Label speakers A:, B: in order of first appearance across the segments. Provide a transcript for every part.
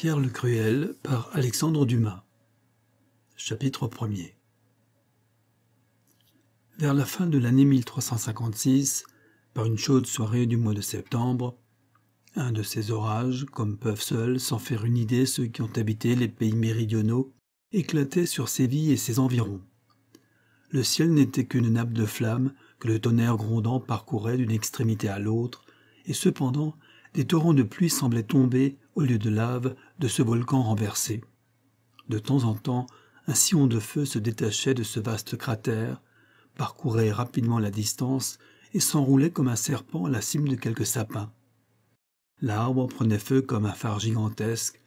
A: Pierre le Cruel par Alexandre Dumas. Chapitre 1 Vers la fin de l'année 1356, par une chaude soirée du mois de septembre, un de ces orages, comme peuvent seuls, sans faire une idée, ceux qui ont habité les pays méridionaux, éclatait sur Séville et ses environs. Le ciel n'était qu'une nappe de flammes que le tonnerre grondant parcourait d'une extrémité à l'autre, et cependant des torrents de pluie semblaient tomber, au lieu de lave, de ce volcan renversé. De temps en temps, un sillon de feu se détachait de ce vaste cratère, parcourait rapidement la distance et s'enroulait comme un serpent à la cime de quelques sapins. L'arbre prenait feu comme un phare gigantesque,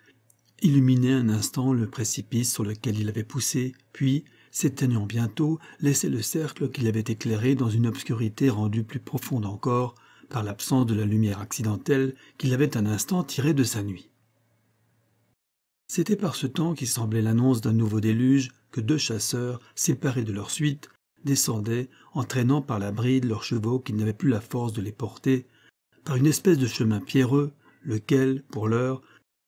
A: illuminait un instant le précipice sur lequel il avait poussé, puis, s'éteignant bientôt, laissait le cercle qu'il avait éclairé dans une obscurité rendue plus profonde encore par l'absence de la lumière accidentelle qu'il avait un instant tirée de sa nuit. C'était par ce temps qui semblait l'annonce d'un nouveau déluge que deux chasseurs, séparés de leur suite, descendaient, entraînant par la bride leurs chevaux qui n'avaient plus la force de les porter, par une espèce de chemin pierreux, lequel, pour l'heure,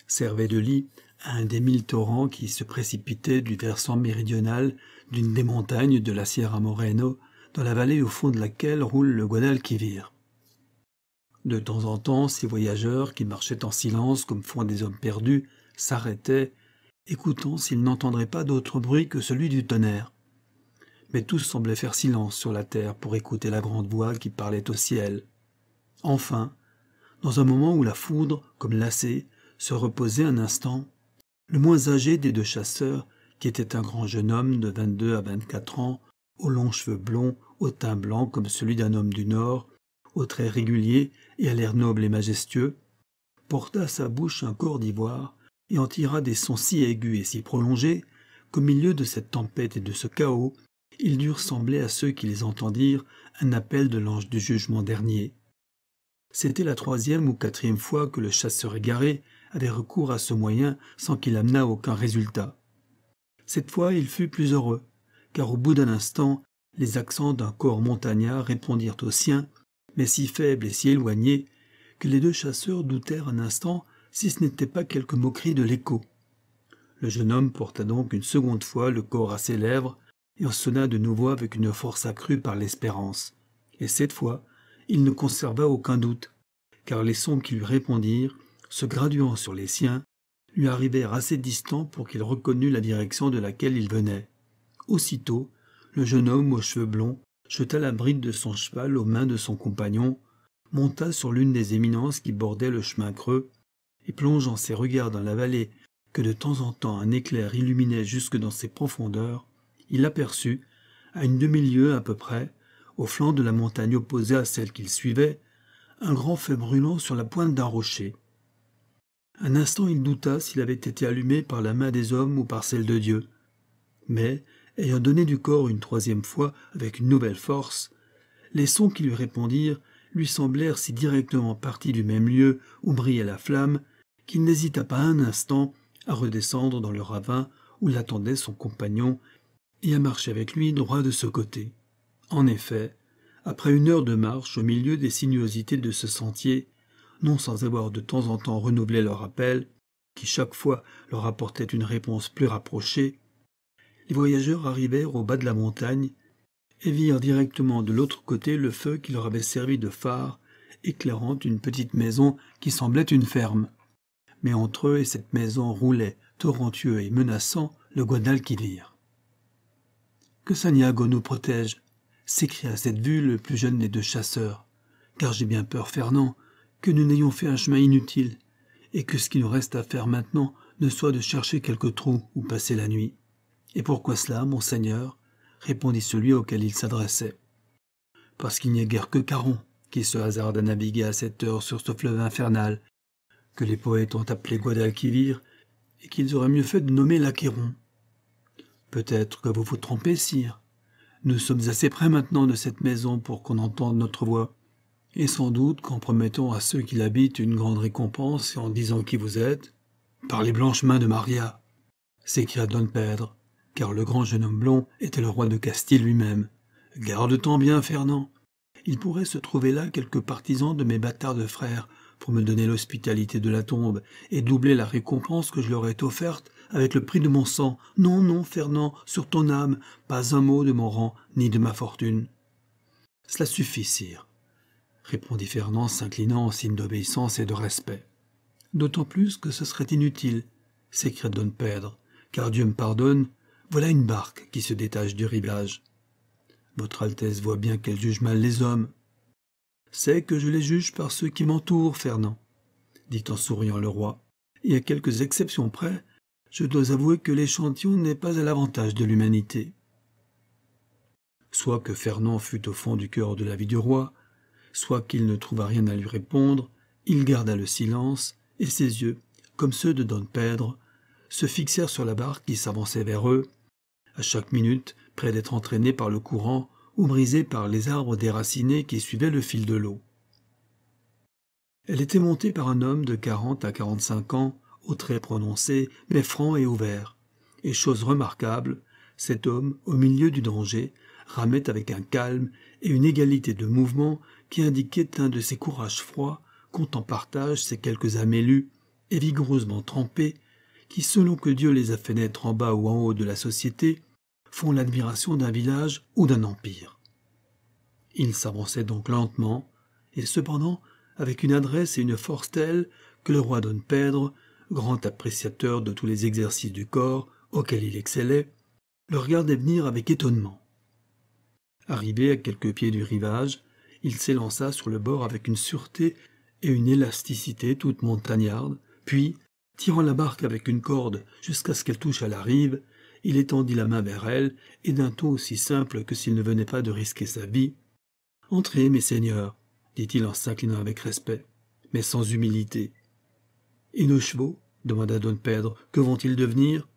A: servait de lit à un des mille torrents qui se précipitaient du versant méridional d'une des montagnes de la Sierra Moreno, dans la vallée au fond de laquelle roule le Guadalquivir. De temps en temps, ces voyageurs, qui marchaient en silence comme font des hommes perdus, s'arrêtait, écoutant s'il n'entendrait pas d'autre bruit que celui du tonnerre. Mais tous semblaient faire silence sur la terre pour écouter la grande voix qui parlait au ciel. Enfin, dans un moment où la foudre, comme lassée, se reposait un instant, le moins âgé des deux chasseurs, qui était un grand jeune homme de vingt-deux à vingt-quatre ans, aux longs cheveux blonds, au teint blanc comme celui d'un homme du Nord, aux traits réguliers et à l'air noble et majestueux, porta à sa bouche un corps d'ivoire et en tira des sons si aigus et si prolongés qu'au milieu de cette tempête et de ce chaos, ils durent sembler à ceux qui les entendirent un appel de l'ange du jugement dernier. C'était la troisième ou quatrième fois que le chasseur égaré avait recours à ce moyen sans qu'il amenât aucun résultat. Cette fois, il fut plus heureux, car au bout d'un instant, les accents d'un corps montagnard répondirent aux siens, mais si faibles et si éloignés que les deux chasseurs doutèrent un instant si ce n'était pas quelque moquerie de l'écho. Le jeune homme porta donc une seconde fois le corps à ses lèvres et en sonna de nouveau avec une force accrue par l'espérance. Et cette fois, il ne conserva aucun doute, car les sons qui lui répondirent, se graduant sur les siens, lui arrivèrent assez distants pour qu'il reconnût la direction de laquelle il venait. Aussitôt, le jeune homme aux cheveux blonds jeta la bride de son cheval aux mains de son compagnon, monta sur l'une des éminences qui bordaient le chemin creux, et plongeant ses regards dans la vallée que de temps en temps un éclair illuminait jusque dans ses profondeurs, il aperçut, à une demi-lieue à peu près, au flanc de la montagne opposée à celle qu'il suivait, un grand feu brûlant sur la pointe d'un rocher. Un instant il douta s'il avait été allumé par la main des hommes ou par celle de Dieu. Mais, ayant donné du corps une troisième fois avec une nouvelle force, les sons qui lui répondirent lui semblèrent si directement partis du même lieu où brillait la flamme qu'il n'hésita pas un instant à redescendre dans le ravin où l'attendait son compagnon et à marcher avec lui droit de ce côté. En effet, après une heure de marche au milieu des sinuosités de ce sentier, non sans avoir de temps en temps renouvelé leur appel, qui chaque fois leur apportait une réponse plus rapprochée, les voyageurs arrivèrent au bas de la montagne et virent directement de l'autre côté le feu qui leur avait servi de phare, éclairant une petite maison qui semblait une ferme mais entre eux et cette maison roulait, torrentueux et menaçant, le Guadalquivir. Que Saniago nous protège s'écria à cette vue le plus jeune des deux chasseurs, car j'ai bien peur, Fernand, que nous n'ayons fait un chemin inutile, et que ce qui nous reste à faire maintenant ne soit de chercher quelque trou où passer la nuit. Et pourquoi cela, monseigneur répondit celui auquel il s'adressait. Parce qu'il n'y a guère que Caron qui se hasarde à naviguer à cette heure sur ce fleuve infernal que les poètes ont appelé Guadalquivir, et qu'ils auraient mieux fait de nommer l'Aquéron. Peut-être que vous vous trompez, sire. Nous sommes assez près maintenant de cette maison pour qu'on entende notre voix, et sans doute qu'en promettant à ceux qui l'habitent une grande récompense et en disant qui vous êtes, par les blanches mains de Maria, s'écria Don Pedro, car le grand jeune homme blond était le roi de Castille lui-même. Garde-t'en bien, Fernand. Il pourrait se trouver là quelques partisans de mes bâtards de frères, pour me donner l'hospitalité de la tombe et doubler la récompense que je leur ai offerte avec le prix de mon sang. Non, non, Fernand, sur ton âme, pas un mot de mon rang ni de ma fortune. Cela suffit, sire, répondit Fernand, s'inclinant en signe d'obéissance et de respect. D'autant plus que ce serait inutile, s'écria Don Pedro, car Dieu me pardonne, voilà une barque qui se détache du rivage. Votre Altesse voit bien qu'elle juge mal les hommes, c'est que je les juge par ceux qui m'entourent, Fernand, dit en souriant le roi, et à quelques exceptions près, je dois avouer que l'échantillon n'est pas à l'avantage de l'humanité. Soit que Fernand fût au fond du cœur de la vie du roi, soit qu'il ne trouva rien à lui répondre, il garda le silence, et ses yeux, comme ceux de Don Pedro, se fixèrent sur la barque qui s'avançait vers eux, à chaque minute, près d'être entraînée par le courant, ou brisée par les arbres déracinés qui suivaient le fil de l'eau. Elle était montée par un homme de quarante à quarante-cinq ans, au traits prononcé, mais franc et ouvert. Et chose remarquable, cet homme, au milieu du danger, ramait avec un calme et une égalité de mouvement qui indiquait un de ces courages froids qu'ont en partage ces quelques âmes élues et vigoureusement trempés, qui, selon que Dieu les a fait naître en bas ou en haut de la société, font l'admiration d'un village ou d'un empire. Il s'avançait donc lentement, et cependant avec une adresse et une force telles que le roi Don Pedro, grand appréciateur de tous les exercices du corps auxquels il excellait, le regardait venir avec étonnement. Arrivé à quelques pieds du rivage, il s'élança sur le bord avec une sûreté et une élasticité toute montagnarde, puis, tirant la barque avec une corde jusqu'à ce qu'elle touche à la rive, il étendit la main vers elle, et d'un ton aussi simple que s'il ne venait pas de risquer sa vie. Entrez, mes seigneurs, dit-il en s'inclinant avec respect, mais sans humilité. Et nos chevaux demanda Don Pedro. Que vont-ils devenir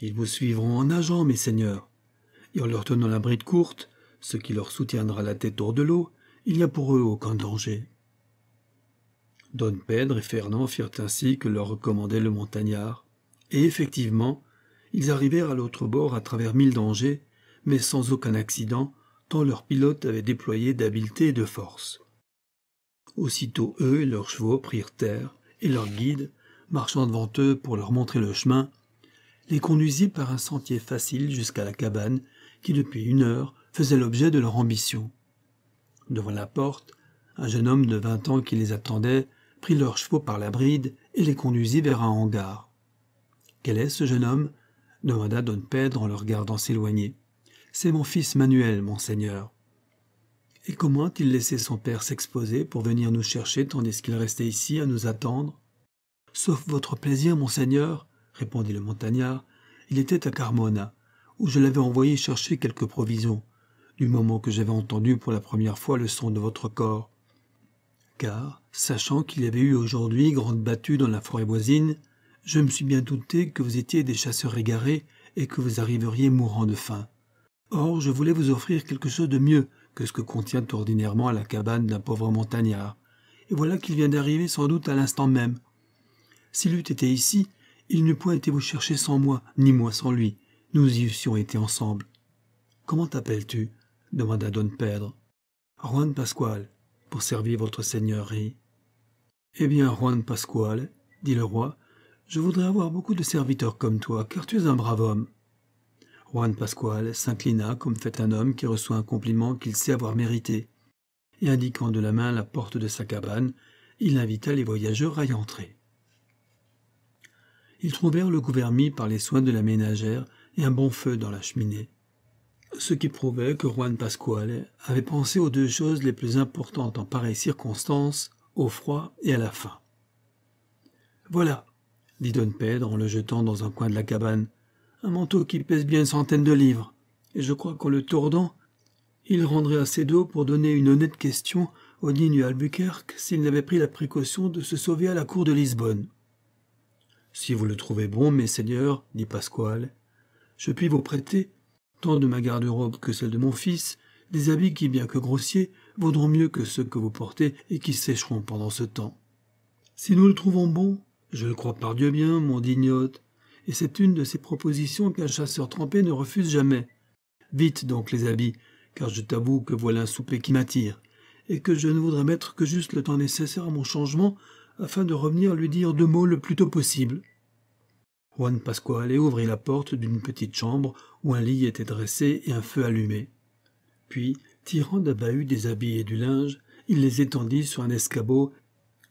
A: Ils vous suivront en nageant, mes seigneurs. Et en leur tenant la bride courte, ce qui leur soutiendra la tête hors de l'eau, il n'y a pour eux aucun danger. Don Pedro et Fernand firent ainsi que leur recommandait le montagnard. Et effectivement, ils arrivèrent à l'autre bord à travers mille dangers, mais sans aucun accident, tant leurs pilotes avaient déployé d'habileté et de force. Aussitôt eux et leurs chevaux prirent terre, et leur guide, marchant devant eux pour leur montrer le chemin, les conduisit par un sentier facile jusqu'à la cabane, qui depuis une heure faisait l'objet de leur ambition. Devant la porte, un jeune homme de vingt ans qui les attendait prit leurs chevaux par la bride et les conduisit vers un hangar. Quel est ce jeune homme demanda Don Pedro en le regardant s'éloigner. C'est mon fils Manuel, monseigneur. Et comment a-t-il laissé son père s'exposer pour venir nous chercher tandis qu'il restait ici à nous attendre Sauf votre plaisir, monseigneur, répondit le montagnard. Il était à Carmona, où je l'avais envoyé chercher quelques provisions, du moment que j'avais entendu pour la première fois le son de votre corps. Car, sachant qu'il y avait eu aujourd'hui grande battue dans la forêt voisine, je me suis bien douté que vous étiez des chasseurs égarés et que vous arriveriez mourant de faim. Or, je voulais vous offrir quelque chose de mieux que ce que contient ordinairement la cabane d'un pauvre montagnard. Et voilà qu'il vient d'arriver sans doute à l'instant même. S'il eût été ici, il n'eût point été vous chercher sans moi, ni moi sans lui. Nous y eussions été ensemble. Comment t'appelles-tu demanda Don Pedro. Juan Pasquale, pour servir votre seigneurie. Eh bien, Juan Pasquale, dit le roi, je voudrais avoir beaucoup de serviteurs comme toi, car tu es un brave homme. Juan Pasquale s'inclina comme fait un homme qui reçoit un compliment qu'il sait avoir mérité, et indiquant de la main la porte de sa cabane, il invita les voyageurs à y entrer. Ils trouvèrent le couvert par les soins de la ménagère et un bon feu dans la cheminée, ce qui prouvait que Juan Pasquale avait pensé aux deux choses les plus importantes en pareille circonstance, au froid et à la faim. Voilà, dit Don Pedro en le jetant dans un coin de la cabane. Un manteau qui pèse bien une centaine de livres. Et je crois qu'en le tordant, il rendrait assez d'eau pour donner une honnête question au digne Albuquerque s'il n'avait pris la précaution de se sauver à la cour de Lisbonne. Si vous le trouvez bon, messeigneurs, dit Pasquale, je puis vous prêter, tant de ma garde-robe que celle de mon fils, des habits qui, bien que grossiers, vaudront mieux que ceux que vous portez et qui sécheront pendant ce temps. Si nous le trouvons bon, je le crois par Dieu bien, mon dignote, et c'est une de ces propositions qu'un chasseur trempé ne refuse jamais. Vite donc les habits, car je t'avoue que voilà un souper qui m'attire, et que je ne voudrais mettre que juste le temps nécessaire à mon changement afin de revenir lui dire deux mots le plus tôt possible. Juan Pasquale ouvrit la porte d'une petite chambre où un lit était dressé et un feu allumé. Puis, tirant d'un bahut des habits et du linge, il les étendit sur un escabeau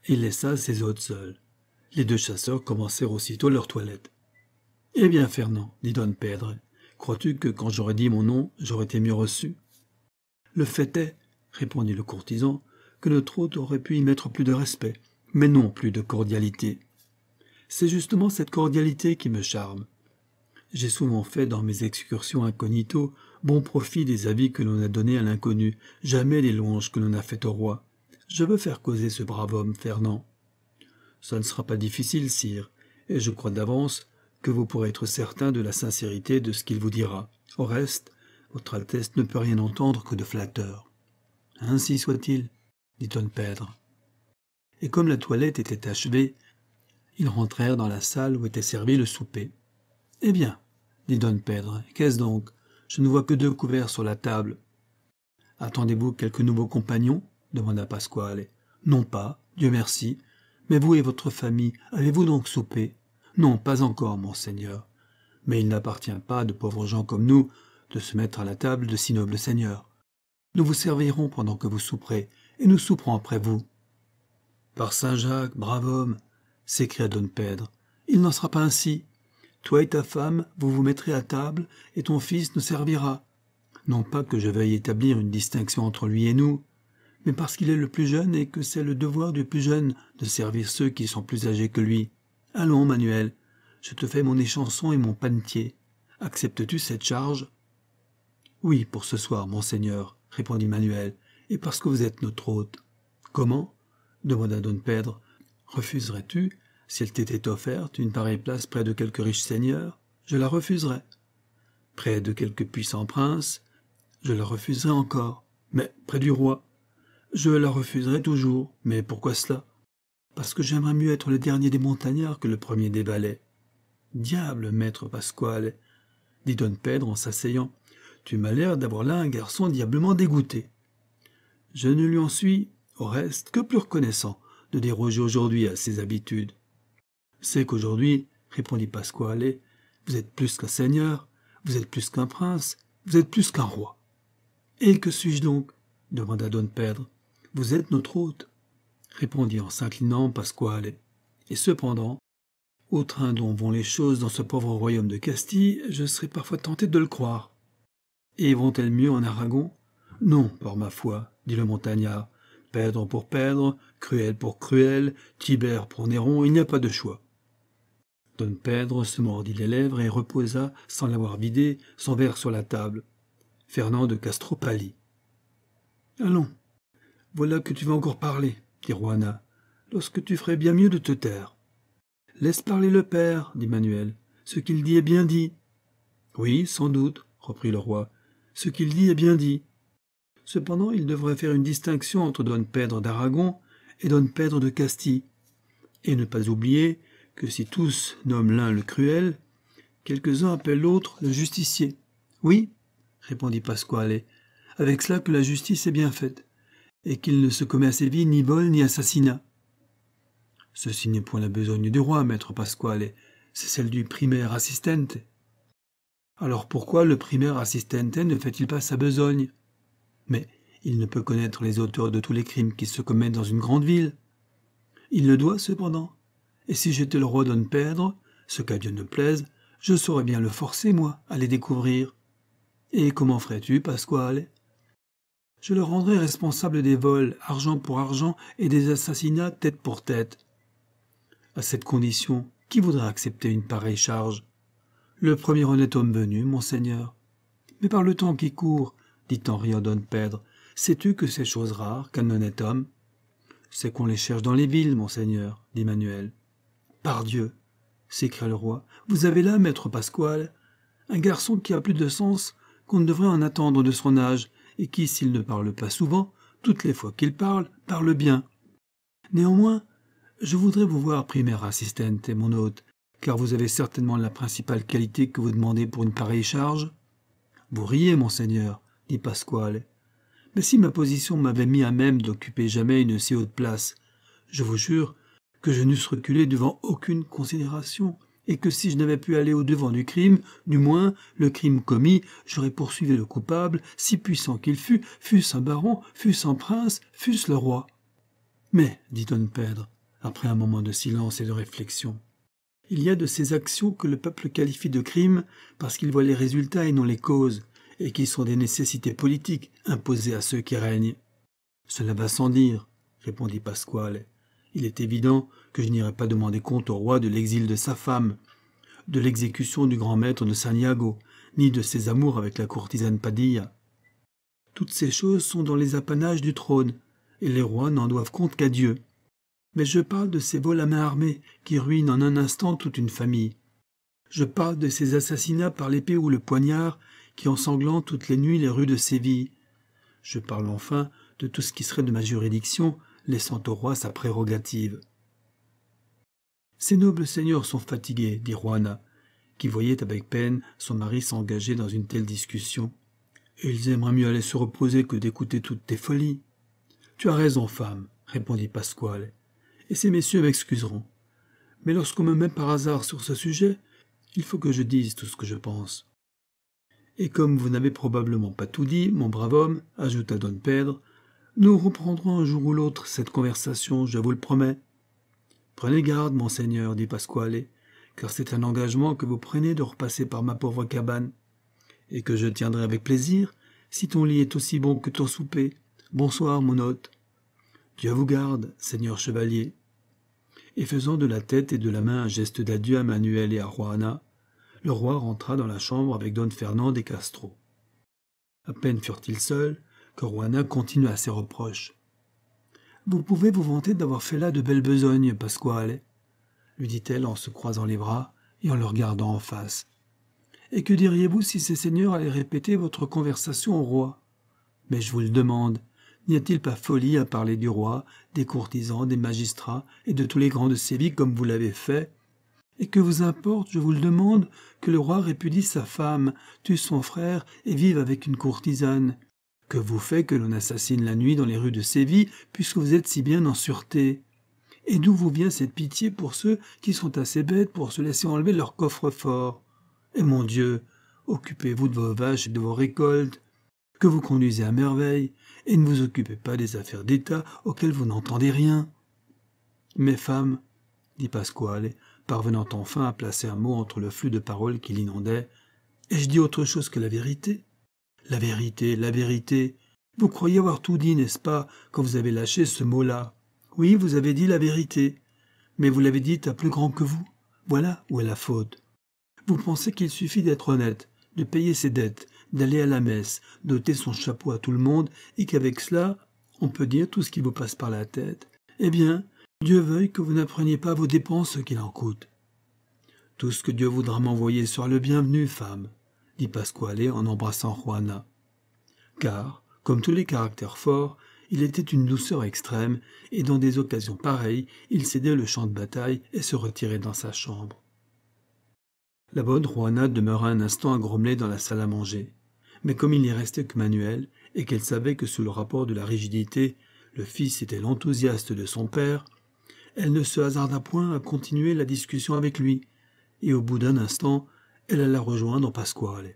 A: et laissa ses hôtes seuls. Les deux chasseurs commencèrent aussitôt leur toilette. Eh bien, Fernand, dit Don Pedre, crois-tu que quand j'aurais dit mon nom, j'aurais été mieux reçu Le fait est, répondit le courtisan, que notre hôte aurait pu y mettre plus de respect, mais non plus de cordialité. C'est justement cette cordialité qui me charme. J'ai souvent fait dans mes excursions incognito bon profit des avis que l'on a donnés à l'inconnu, jamais des louanges que l'on a faites au roi. Je veux faire causer ce brave homme, Fernand. Ce ne sera pas difficile, sire, et je crois d'avance que vous pourrez être certain de la sincérité de ce qu'il vous dira. Au reste, votre Altesse ne peut rien entendre que de flatteur. Ainsi soit-il, dit Don Pedre. Et comme la toilette était achevée, ils rentrèrent dans la salle où était servi le souper. Eh bien, dit Don Pedre, qu'est-ce donc Je ne vois que deux couverts sur la table. Attendez-vous quelques nouveaux compagnons demanda Pasquale. Non pas, Dieu merci, mais vous et votre famille, avez-vous donc soupé Non, pas encore, monseigneur. Mais il n'appartient pas de pauvres gens comme nous de se mettre à la table de si nobles seigneurs. Nous vous servirons pendant que vous souperez, et nous souperons après vous. Par Saint Jacques, brave homme, s'écria Don Pedre, il n'en sera pas ainsi. Toi et ta femme, vous vous mettrez à table, et ton fils nous servira. Non pas que je veuille établir une distinction entre lui et nous, mais parce qu'il est le plus jeune et que c'est le devoir du plus jeune de servir ceux qui sont plus âgés que lui. Allons, Manuel, je te fais mon échanson et mon panetier. Acceptes-tu cette charge Oui, pour ce soir, monseigneur, répondit Manuel, et parce que vous êtes notre hôte. Comment demanda Don Pedro. Refuserais-tu, si elle t'était offerte, une pareille place près de quelque riche seigneur Je la refuserais. Près de quelque puissant prince Je la refuserais encore. Mais près du roi je la refuserai toujours. Mais pourquoi cela Parce que j'aimerais mieux être le dernier des montagnards que le premier des valets. »« Diable, maître Pasquale dit Don Pedro en s'asseyant. Tu m'as l'air d'avoir là un garçon diablement dégoûté. Je ne lui en suis, au reste, que plus reconnaissant de déroger aujourd'hui à ses habitudes. C'est qu'aujourd'hui, répondit Pasquale, vous êtes plus qu'un seigneur, vous êtes plus qu'un prince, vous êtes plus qu'un roi. Et que suis-je donc demanda Don Pedro. Vous êtes notre hôte, répondit en s'inclinant Pasquale. Et cependant, au train dont vont les choses dans ce pauvre royaume de Castille, je serais parfois tenté de le croire. Et vont-elles mieux en Aragon Non, par ma foi, dit le montagnard. Pèdre pour perdre, cruel pour cruel, Tibère pour Néron, il n'y a pas de choix. Don Pèdre se mordit les lèvres et reposa, sans l'avoir vidé, son verre sur la table. Fernand de Castro pâlit. Allons, voilà que tu vas encore parler, dit Juana, lorsque tu ferais bien mieux de te taire. Laisse parler le père, dit Manuel. Ce qu'il dit est bien dit. Oui, sans doute, reprit le roi. Ce qu'il dit est bien dit. Cependant, il devrait faire une distinction entre Don Pedro d'Aragon et Don Pedro de Castille, et ne pas oublier que si tous nomment l'un le cruel, quelques-uns appellent l'autre le justicier. Oui, répondit Pasquale, avec cela que la justice est bien faite et qu'il ne se commet à Séville ni vol ni assassinat. Ceci n'est point la besogne du roi, maître Pasquale, c'est celle du primaire assistente. Alors pourquoi le primaire assistente ne fait-il pas sa besogne Mais il ne peut connaître les auteurs de tous les crimes qui se commettent dans une grande ville. Il le doit cependant. Et si j'étais le roi ne perdre, ce qu'à Dieu ne plaise, je saurais bien le forcer, moi, à les découvrir. Et comment ferais-tu, Pasquale je le rendrai responsable des vols, argent pour argent, et des assassinats tête pour tête. À cette condition, qui voudra accepter une pareille charge Le premier honnête homme venu, monseigneur. Mais par le temps qui court, dit en riant sais-tu que ces choses rares qu'un honnête homme C'est qu'on les cherche dans les villes, monseigneur, dit Manuel. Pardieu s'écria le roi, vous avez là, maître Pasquale, un garçon qui a plus de sens qu'on ne devrait en attendre de son âge et qui, s'il ne parle pas souvent, toutes les fois qu'il parle, parle bien. Néanmoins, je voudrais vous voir, primaire assistante et mon hôte, car vous avez certainement la principale qualité que vous demandez pour une pareille charge. Vous riez, monseigneur, dit Pasquale. Mais si ma position m'avait mis à même d'occuper jamais une si haute place, je vous jure que je n'eusse reculé devant aucune considération, et que si je n'avais pu aller au-devant du crime, du moins, le crime commis, j'aurais poursuivi le coupable, si puissant qu'il fût, fût-ce un baron, fût-ce un prince, fût-ce le roi. Mais, dit Don Pedro, après un moment de silence et de réflexion, il y a de ces actions que le peuple qualifie de crimes parce qu'il voit les résultats et non les causes, et qui sont des nécessités politiques imposées à ceux qui règnent. Cela va sans dire, répondit Pasquale, il est évident que je n'irai pas demander compte au roi de l'exil de sa femme, de l'exécution du grand maître de Santiago, ni de ses amours avec la courtisane Padilla. Toutes ces choses sont dans les apanages du trône, et les rois n'en doivent compte qu'à Dieu. Mais je parle de ces vols à main armée qui ruinent en un instant toute une famille. Je parle de ces assassinats par l'épée ou le poignard qui ensanglantent toutes les nuits les rues de Séville. Je parle enfin de tout ce qui serait de ma juridiction laissant au roi sa prérogative. Ces nobles seigneurs sont fatigués, dit Juana, qui voyait avec peine son mari s'engager dans une telle discussion. ils aimeraient mieux aller se reposer que d'écouter toutes tes folies. Tu as raison, femme, répondit Pasquale, et ces messieurs m'excuseront. Mais lorsqu'on me met par hasard sur ce sujet, il faut que je dise tout ce que je pense. Et comme vous n'avez probablement pas tout dit, mon brave homme, ajouta Don Pedro, nous reprendrons un jour ou l'autre cette conversation, je vous le promets. Prenez garde, monseigneur, dit Pasquale, car c'est un engagement que vous prenez de repasser par ma pauvre cabane, et que je tiendrai avec plaisir, si ton lit est aussi bon que ton souper. Bonsoir, mon hôte. Dieu vous garde, seigneur chevalier. Et faisant de la tête et de la main un geste d'adieu à Manuel et à Juana, le roi rentra dans la chambre avec Don Fernand et Castro. À peine furent-ils seuls continue continua ses reproches. Vous pouvez vous vanter d'avoir fait là de belles besognes, Pasquale, lui dit-elle en se croisant les bras et en le regardant en face. Et que diriez-vous si ces seigneurs allaient répéter votre conversation au roi Mais je vous le demande, n'y a-t-il pas folie à parler du roi, des courtisans, des magistrats et de tous les grands de Séville comme vous l'avez fait Et que vous importe, je vous le demande, que le roi répudie sa femme, tue son frère et vive avec une courtisane que vous fait que l'on assassine la nuit dans les rues de Séville, puisque vous êtes si bien en sûreté Et d'où vous vient cette pitié pour ceux qui sont assez bêtes pour se laisser enlever leur coffre-fort Et mon Dieu, occupez-vous de vos vaches et de vos récoltes, que vous conduisez à merveille, et ne vous occupez pas des affaires d'État auxquelles vous n'entendez rien. Mes femmes, dit Pasquale, parvenant enfin à placer un mot entre le flux de paroles qui l'inondait, ai-je dit autre chose que la vérité la vérité, la vérité. Vous croyez avoir tout dit, n'est-ce pas, quand vous avez lâché ce mot-là Oui, vous avez dit la vérité, mais vous l'avez dite à plus grand que vous. Voilà où est la faute. Vous pensez qu'il suffit d'être honnête, de payer ses dettes, d'aller à la messe, d'ôter son chapeau à tout le monde, et qu'avec cela, on peut dire tout ce qui vous passe par la tête. Eh bien, Dieu veuille que vous n'appreniez pas vos dépenses qu'il en coûte. Tout ce que Dieu voudra m'envoyer sera le bienvenu, femme dit Pasquale en embrassant Juana. Car, comme tous les caractères forts, il était une douceur extrême, et dans des occasions pareilles, il cédait le champ de bataille et se retirait dans sa chambre. La bonne Juana demeura un instant à dans la salle à manger. Mais comme il n'y restait que Manuel, et qu'elle savait que sous le rapport de la rigidité, le fils était l'enthousiaste de son père, elle ne se hasarda point à continuer la discussion avec lui, et au bout d'un instant, elle alla rejoindre Pasquale.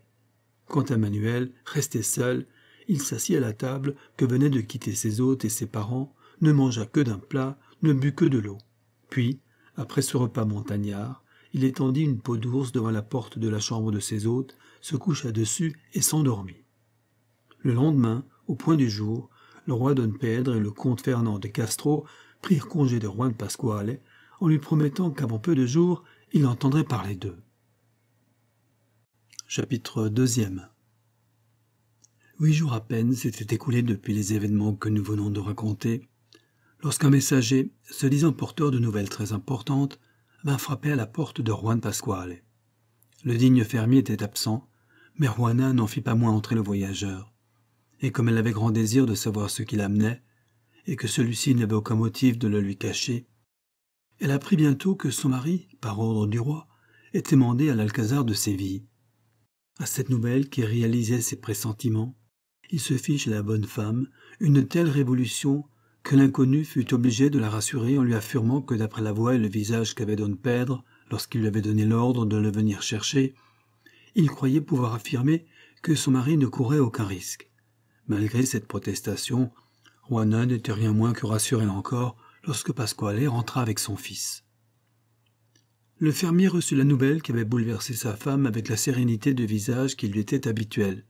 A: Quant à Manuel, resté seul, il s'assit à la table que venaient de quitter ses hôtes et ses parents, ne mangea que d'un plat, ne but que de l'eau. Puis, après ce repas montagnard, il étendit une peau d'ours devant la porte de la chambre de ses hôtes, se coucha dessus et s'endormit. Le lendemain, au point du jour, le roi Don Pedro et le comte Fernand de Castro prirent congé de Juan Pasquale en lui promettant qu'avant peu de jours, il entendrait parler d'eux. Chapitre 2 Huit jours à peine s'étaient écoulés depuis les événements que nous venons de raconter, lorsqu'un messager, se disant porteur de nouvelles très importantes, vint frapper à la porte de Juan Pasquale. Le digne fermier était absent, mais Juana n'en fit pas moins entrer le voyageur. Et comme elle avait grand désir de savoir ce qui l'amenait, et que celui-ci n'avait aucun motif de le lui cacher, elle apprit bientôt que son mari, par ordre du roi, était mandé à l'Alcazar de Séville. À cette nouvelle qui réalisait ses pressentiments, il se fit chez la bonne femme une telle révolution que l'inconnu fut obligé de la rassurer en lui affirmant que d'après la voix et le visage qu'avait donné Perdre lorsqu'il lui avait donné l'ordre de le venir chercher, il croyait pouvoir affirmer que son mari ne courait aucun risque. Malgré cette protestation, Juana n'était rien moins que rassurée encore lorsque Pasquale rentra avec son fils. Le fermier reçut la nouvelle qui avait bouleversé sa femme avec la sérénité de visage qui lui était habituelle.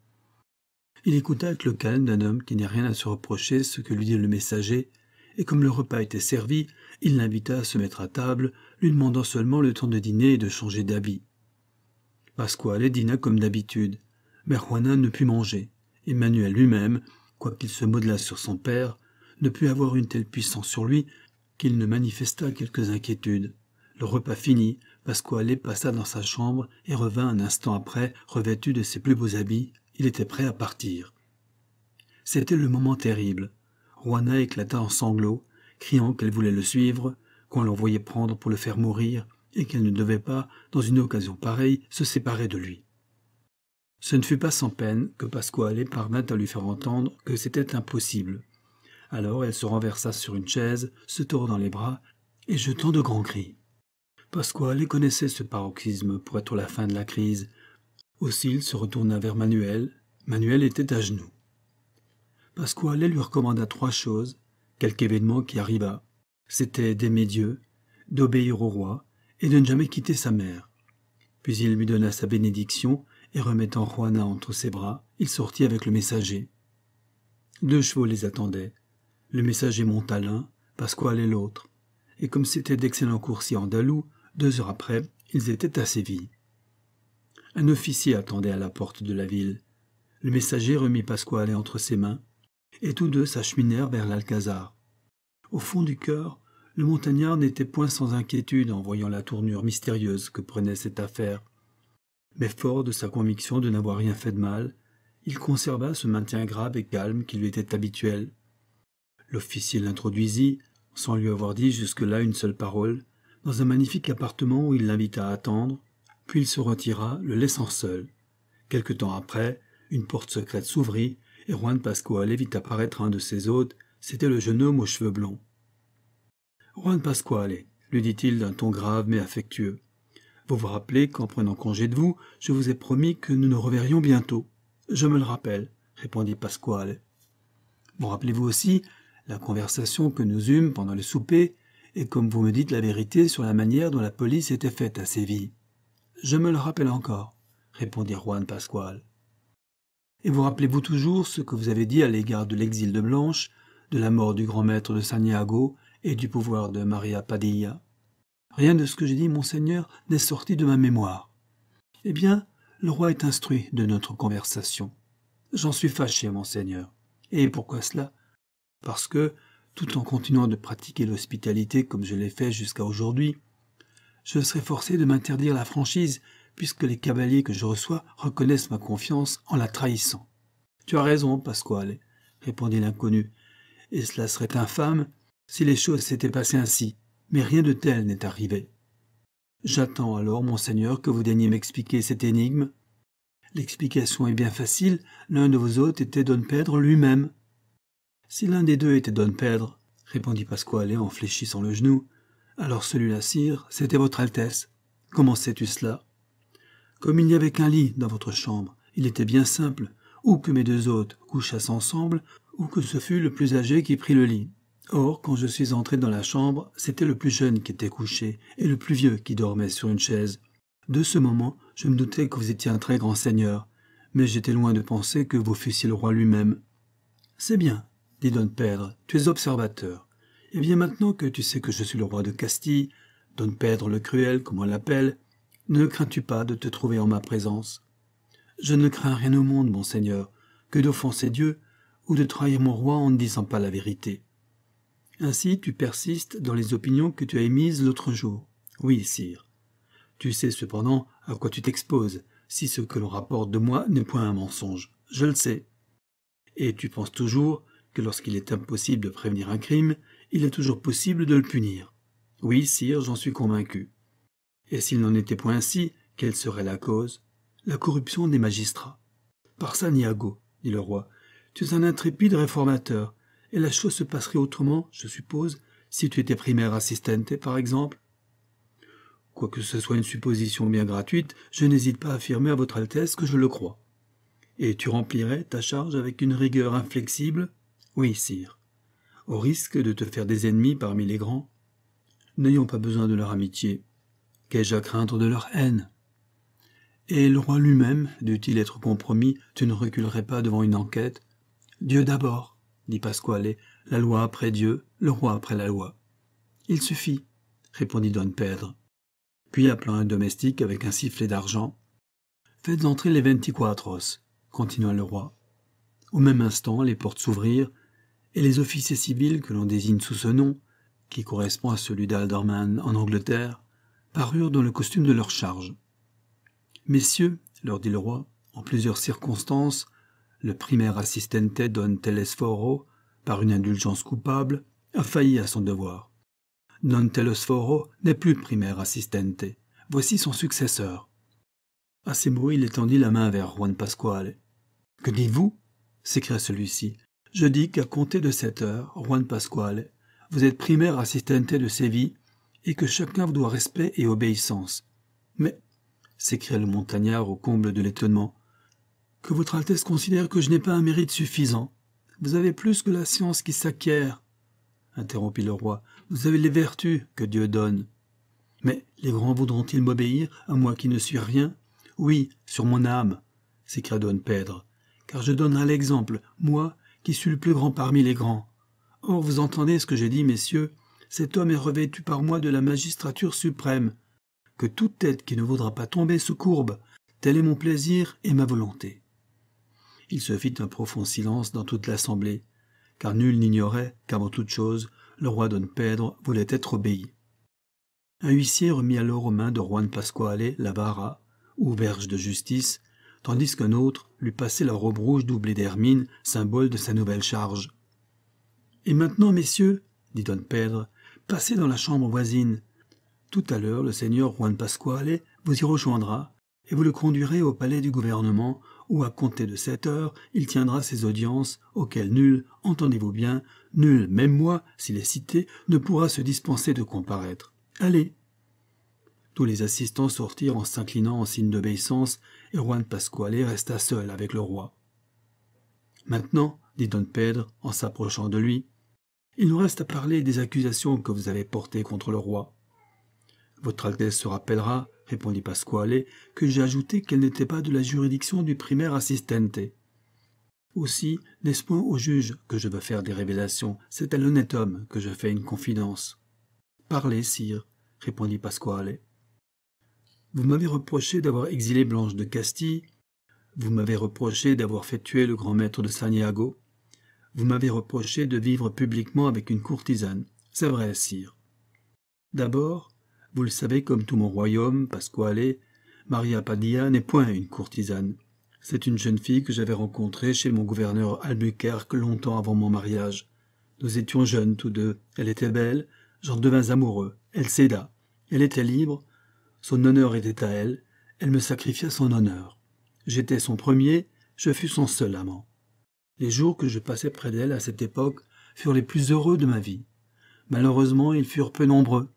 A: Il écouta avec le calme d'un homme qui n'a rien à se reprocher ce que lui dit le messager, et comme le repas était servi, il l'invita à se mettre à table, lui demandant seulement le temps de dîner et de changer d'habit. Pasquale dîna comme d'habitude, mais Juana ne put manger, et Manuel lui-même, quoiqu'il se modelât sur son père, ne put avoir une telle puissance sur lui qu'il ne manifesta quelques inquiétudes. Le repas fini, Pasquale passa dans sa chambre et revint un instant après, revêtu de ses plus beaux habits. Il était prêt à partir. C'était le moment terrible. Juana éclata en sanglots, criant qu'elle voulait le suivre, qu'on l'envoyait prendre pour le faire mourir, et qu'elle ne devait pas, dans une occasion pareille, se séparer de lui. Ce ne fut pas sans peine que Pasquale parvint à lui faire entendre que c'était impossible. Alors elle se renversa sur une chaise, se tordant les bras et jetant de grands cris. Pasquale connaissait ce paroxysme pour être la fin de la crise. Aussi il se retourna vers Manuel. Manuel était à genoux. Pasquale lui recommanda trois choses, quelque événement qui arriva. C'était d'aimer Dieu, d'obéir au roi et de ne jamais quitter sa mère. Puis il lui donna sa bénédiction et remettant Juana entre ses bras, il sortit avec le messager. Deux chevaux les attendaient. Le messager monta l'un, Pasquale l'autre. Et comme c'était d'excellents coursiers andalous, deux heures après, ils étaient à Séville. Un officier attendait à la porte de la ville. Le messager remit Pasquale entre ses mains, et tous deux s'acheminèrent vers l'Alcazar. Au fond du cœur, le montagnard n'était point sans inquiétude en voyant la tournure mystérieuse que prenait cette affaire. Mais fort de sa conviction de n'avoir rien fait de mal, il conserva ce maintien grave et calme qui lui était habituel. L'officier l'introduisit, sans lui avoir dit jusque-là une seule parole, dans un magnifique appartement où il l'invita à attendre, puis il se retira, le laissant seul. Quelque temps après, une porte secrète s'ouvrit, et Juan Pasquale vit apparaître un de ses hôtes, c'était le jeune homme aux cheveux blonds. Juan Pasquale, lui dit-il d'un ton grave mais affectueux, vous vous rappelez qu'en prenant congé de vous, je vous ai promis que nous nous reverrions bientôt. Je me le rappelle, répondit Pasquale. Vous rappelez-vous aussi la conversation que nous eûmes pendant le souper et comme vous me dites la vérité sur la manière dont la police était faite à Séville. Je me le rappelle encore, répondit Juan Pasquale. Et vous rappelez-vous toujours ce que vous avez dit à l'égard de l'exil de Blanche, de la mort du grand maître de Santiago et du pouvoir de Maria Padilla Rien de ce que j'ai dit, monseigneur, n'est sorti de ma mémoire. Eh bien, le roi est instruit de notre conversation. J'en suis fâché, monseigneur. Et pourquoi cela Parce que, tout en continuant de pratiquer l'hospitalité comme je l'ai fait jusqu'à aujourd'hui, je serai forcé de m'interdire la franchise, puisque les cavaliers que je reçois reconnaissent ma confiance en la trahissant. Tu as raison, Pasquale, répondit l'inconnu, et cela serait infâme si les choses s'étaient passées ainsi, mais rien de tel n'est arrivé. J'attends alors, monseigneur, que vous daigniez m'expliquer cette énigme. L'explication est bien facile, l'un de vos hôtes était Don Pedro lui-même. Si l'un des deux était Don Pedre, répondit Pasquale en fléchissant le genou, alors celui-là, sire, c'était votre Altesse. Comment sais-tu cela Comme il n'y avait qu'un lit dans votre chambre, il était bien simple, ou que mes deux hôtes couchassent ensemble, ou que ce fût le plus âgé qui prit le lit. Or, quand je suis entré dans la chambre, c'était le plus jeune qui était couché et le plus vieux qui dormait sur une chaise. De ce moment, je me doutais que vous étiez un très grand seigneur, mais j'étais loin de penser que vous fussiez le roi lui-même. C'est bien, Don Pedre, tu es observateur. Eh bien maintenant que tu sais que je suis le roi de Castille, Don Pedro le cruel, comme on l'appelle, ne crains-tu pas de te trouver en ma présence Je ne crains rien au monde, mon Seigneur, que d'offenser Dieu ou de trahir mon roi en ne disant pas la vérité. Ainsi tu persistes dans les opinions que tu as émises l'autre jour. Oui, sire. Tu sais cependant à quoi tu t'exposes, si ce que l'on rapporte de moi n'est point un mensonge. Je le sais. Et tu penses toujours que lorsqu'il est impossible de prévenir un crime, il est toujours possible de le punir. Oui, sire, j'en suis convaincu. Et s'il n'en était point ainsi, quelle serait la cause La corruption des magistrats. Par Saniago, dit le roi, tu es un intrépide réformateur, et la chose se passerait autrement, je suppose, si tu étais primaire assistente, par exemple Quoique ce soit une supposition bien gratuite, je n'hésite pas à affirmer à Votre Altesse que je le crois. Et tu remplirais ta charge avec une rigueur inflexible oui, sire. Au risque de te faire des ennemis parmi les grands, n'ayons pas besoin de leur amitié. Qu'ai-je à craindre de leur haine Et le roi lui-même, dut il être compromis, tu ne reculerais pas devant une enquête Dieu d'abord, dit Pasquale, la loi après Dieu, le roi après la loi. Il suffit, répondit Don Pedro. Puis appelant un domestique avec un sifflet d'argent, Faites entrer les vingt continua le roi. Au même instant, les portes s'ouvrirent et les officiers civils que l'on désigne sous ce nom, qui correspond à celui d'Alderman en Angleterre, parurent dans le costume de leur charge. Messieurs, leur dit le roi, en plusieurs circonstances, le primaire assistente Don Telesforo, par une indulgence coupable, a failli à son devoir. Don Telesforo n'est plus primaire assistente. Voici son successeur. À ces mots, il étendit la main vers Juan Pasquale. Que dites-vous s'écria celui-ci. Je dis qu'à compter de cette heure, Juan Pasquale, vous êtes primaire assistante de Séville et que chacun vous doit respect et obéissance. Mais, s'écria le montagnard au comble de l'étonnement, que votre Altesse considère que je n'ai pas un mérite suffisant. Vous avez plus que la science qui s'acquiert, interrompit le roi. Vous avez les vertus que Dieu donne. Mais les grands voudront-ils m'obéir, à moi qui ne suis rien Oui, sur mon âme, s'écria Don Pedro, car je donne l'exemple, moi qui suis le plus grand parmi les grands. Or vous entendez ce que j'ai dit, messieurs, cet homme est revêtu par moi de la magistrature suprême, que toute tête qui ne voudra pas tomber se courbe, tel est mon plaisir et ma volonté. Il se fit un profond silence dans toute l'assemblée, car nul n'ignorait qu'avant toute chose, le roi Don Pedro voulait être obéi. Un huissier remit alors aux mains de Juan Pasquale la barra, ou verge de justice, tandis qu'un autre lui passait la robe rouge doublée d'hermine, symbole de sa nouvelle charge. Et maintenant, messieurs, dit Don Pedro, passez dans la chambre voisine. Tout à l'heure, le seigneur Juan Pasquale vous y rejoindra, et vous le conduirez au palais du gouvernement, où, à compter de sept heures, il tiendra ses audiences, auxquelles nul, entendez-vous bien, nul, même moi, s'il est cité, ne pourra se dispenser de comparaître. Allez. Tous les assistants sortirent en s'inclinant en signe d'obéissance, Juan Pasquale resta seul avec le roi. Maintenant, dit Don Pedro en s'approchant de lui, il nous reste à parler des accusations que vous avez portées contre le roi. Votre Altesse se rappellera, répondit Pasquale, que j'ai ajouté qu'elle n'était pas de la juridiction du primaire assistente. Aussi, n'est-ce point au juge que je veux faire des révélations, c'est à l'honnête homme que je fais une confidence. Parlez, sire, répondit Pasquale. Vous m'avez reproché d'avoir exilé Blanche de Castille, vous m'avez reproché d'avoir fait tuer le grand maître de Santiago, vous m'avez reproché de vivre publiquement avec une courtisane. C'est vrai, sire. D'abord, vous le savez comme tout mon royaume, Pasquale, Maria Padilla n'est point une courtisane. C'est une jeune fille que j'avais rencontrée chez mon gouverneur Albuquerque longtemps avant mon mariage. Nous étions jeunes tous deux. Elle était belle, j'en devins amoureux. Elle céda. Elle était libre, son honneur était à elle, elle me sacrifia son honneur. J'étais son premier, je fus son seul amant. Les jours que je passais près d'elle à cette époque furent les plus heureux de ma vie. Malheureusement, ils furent peu nombreux.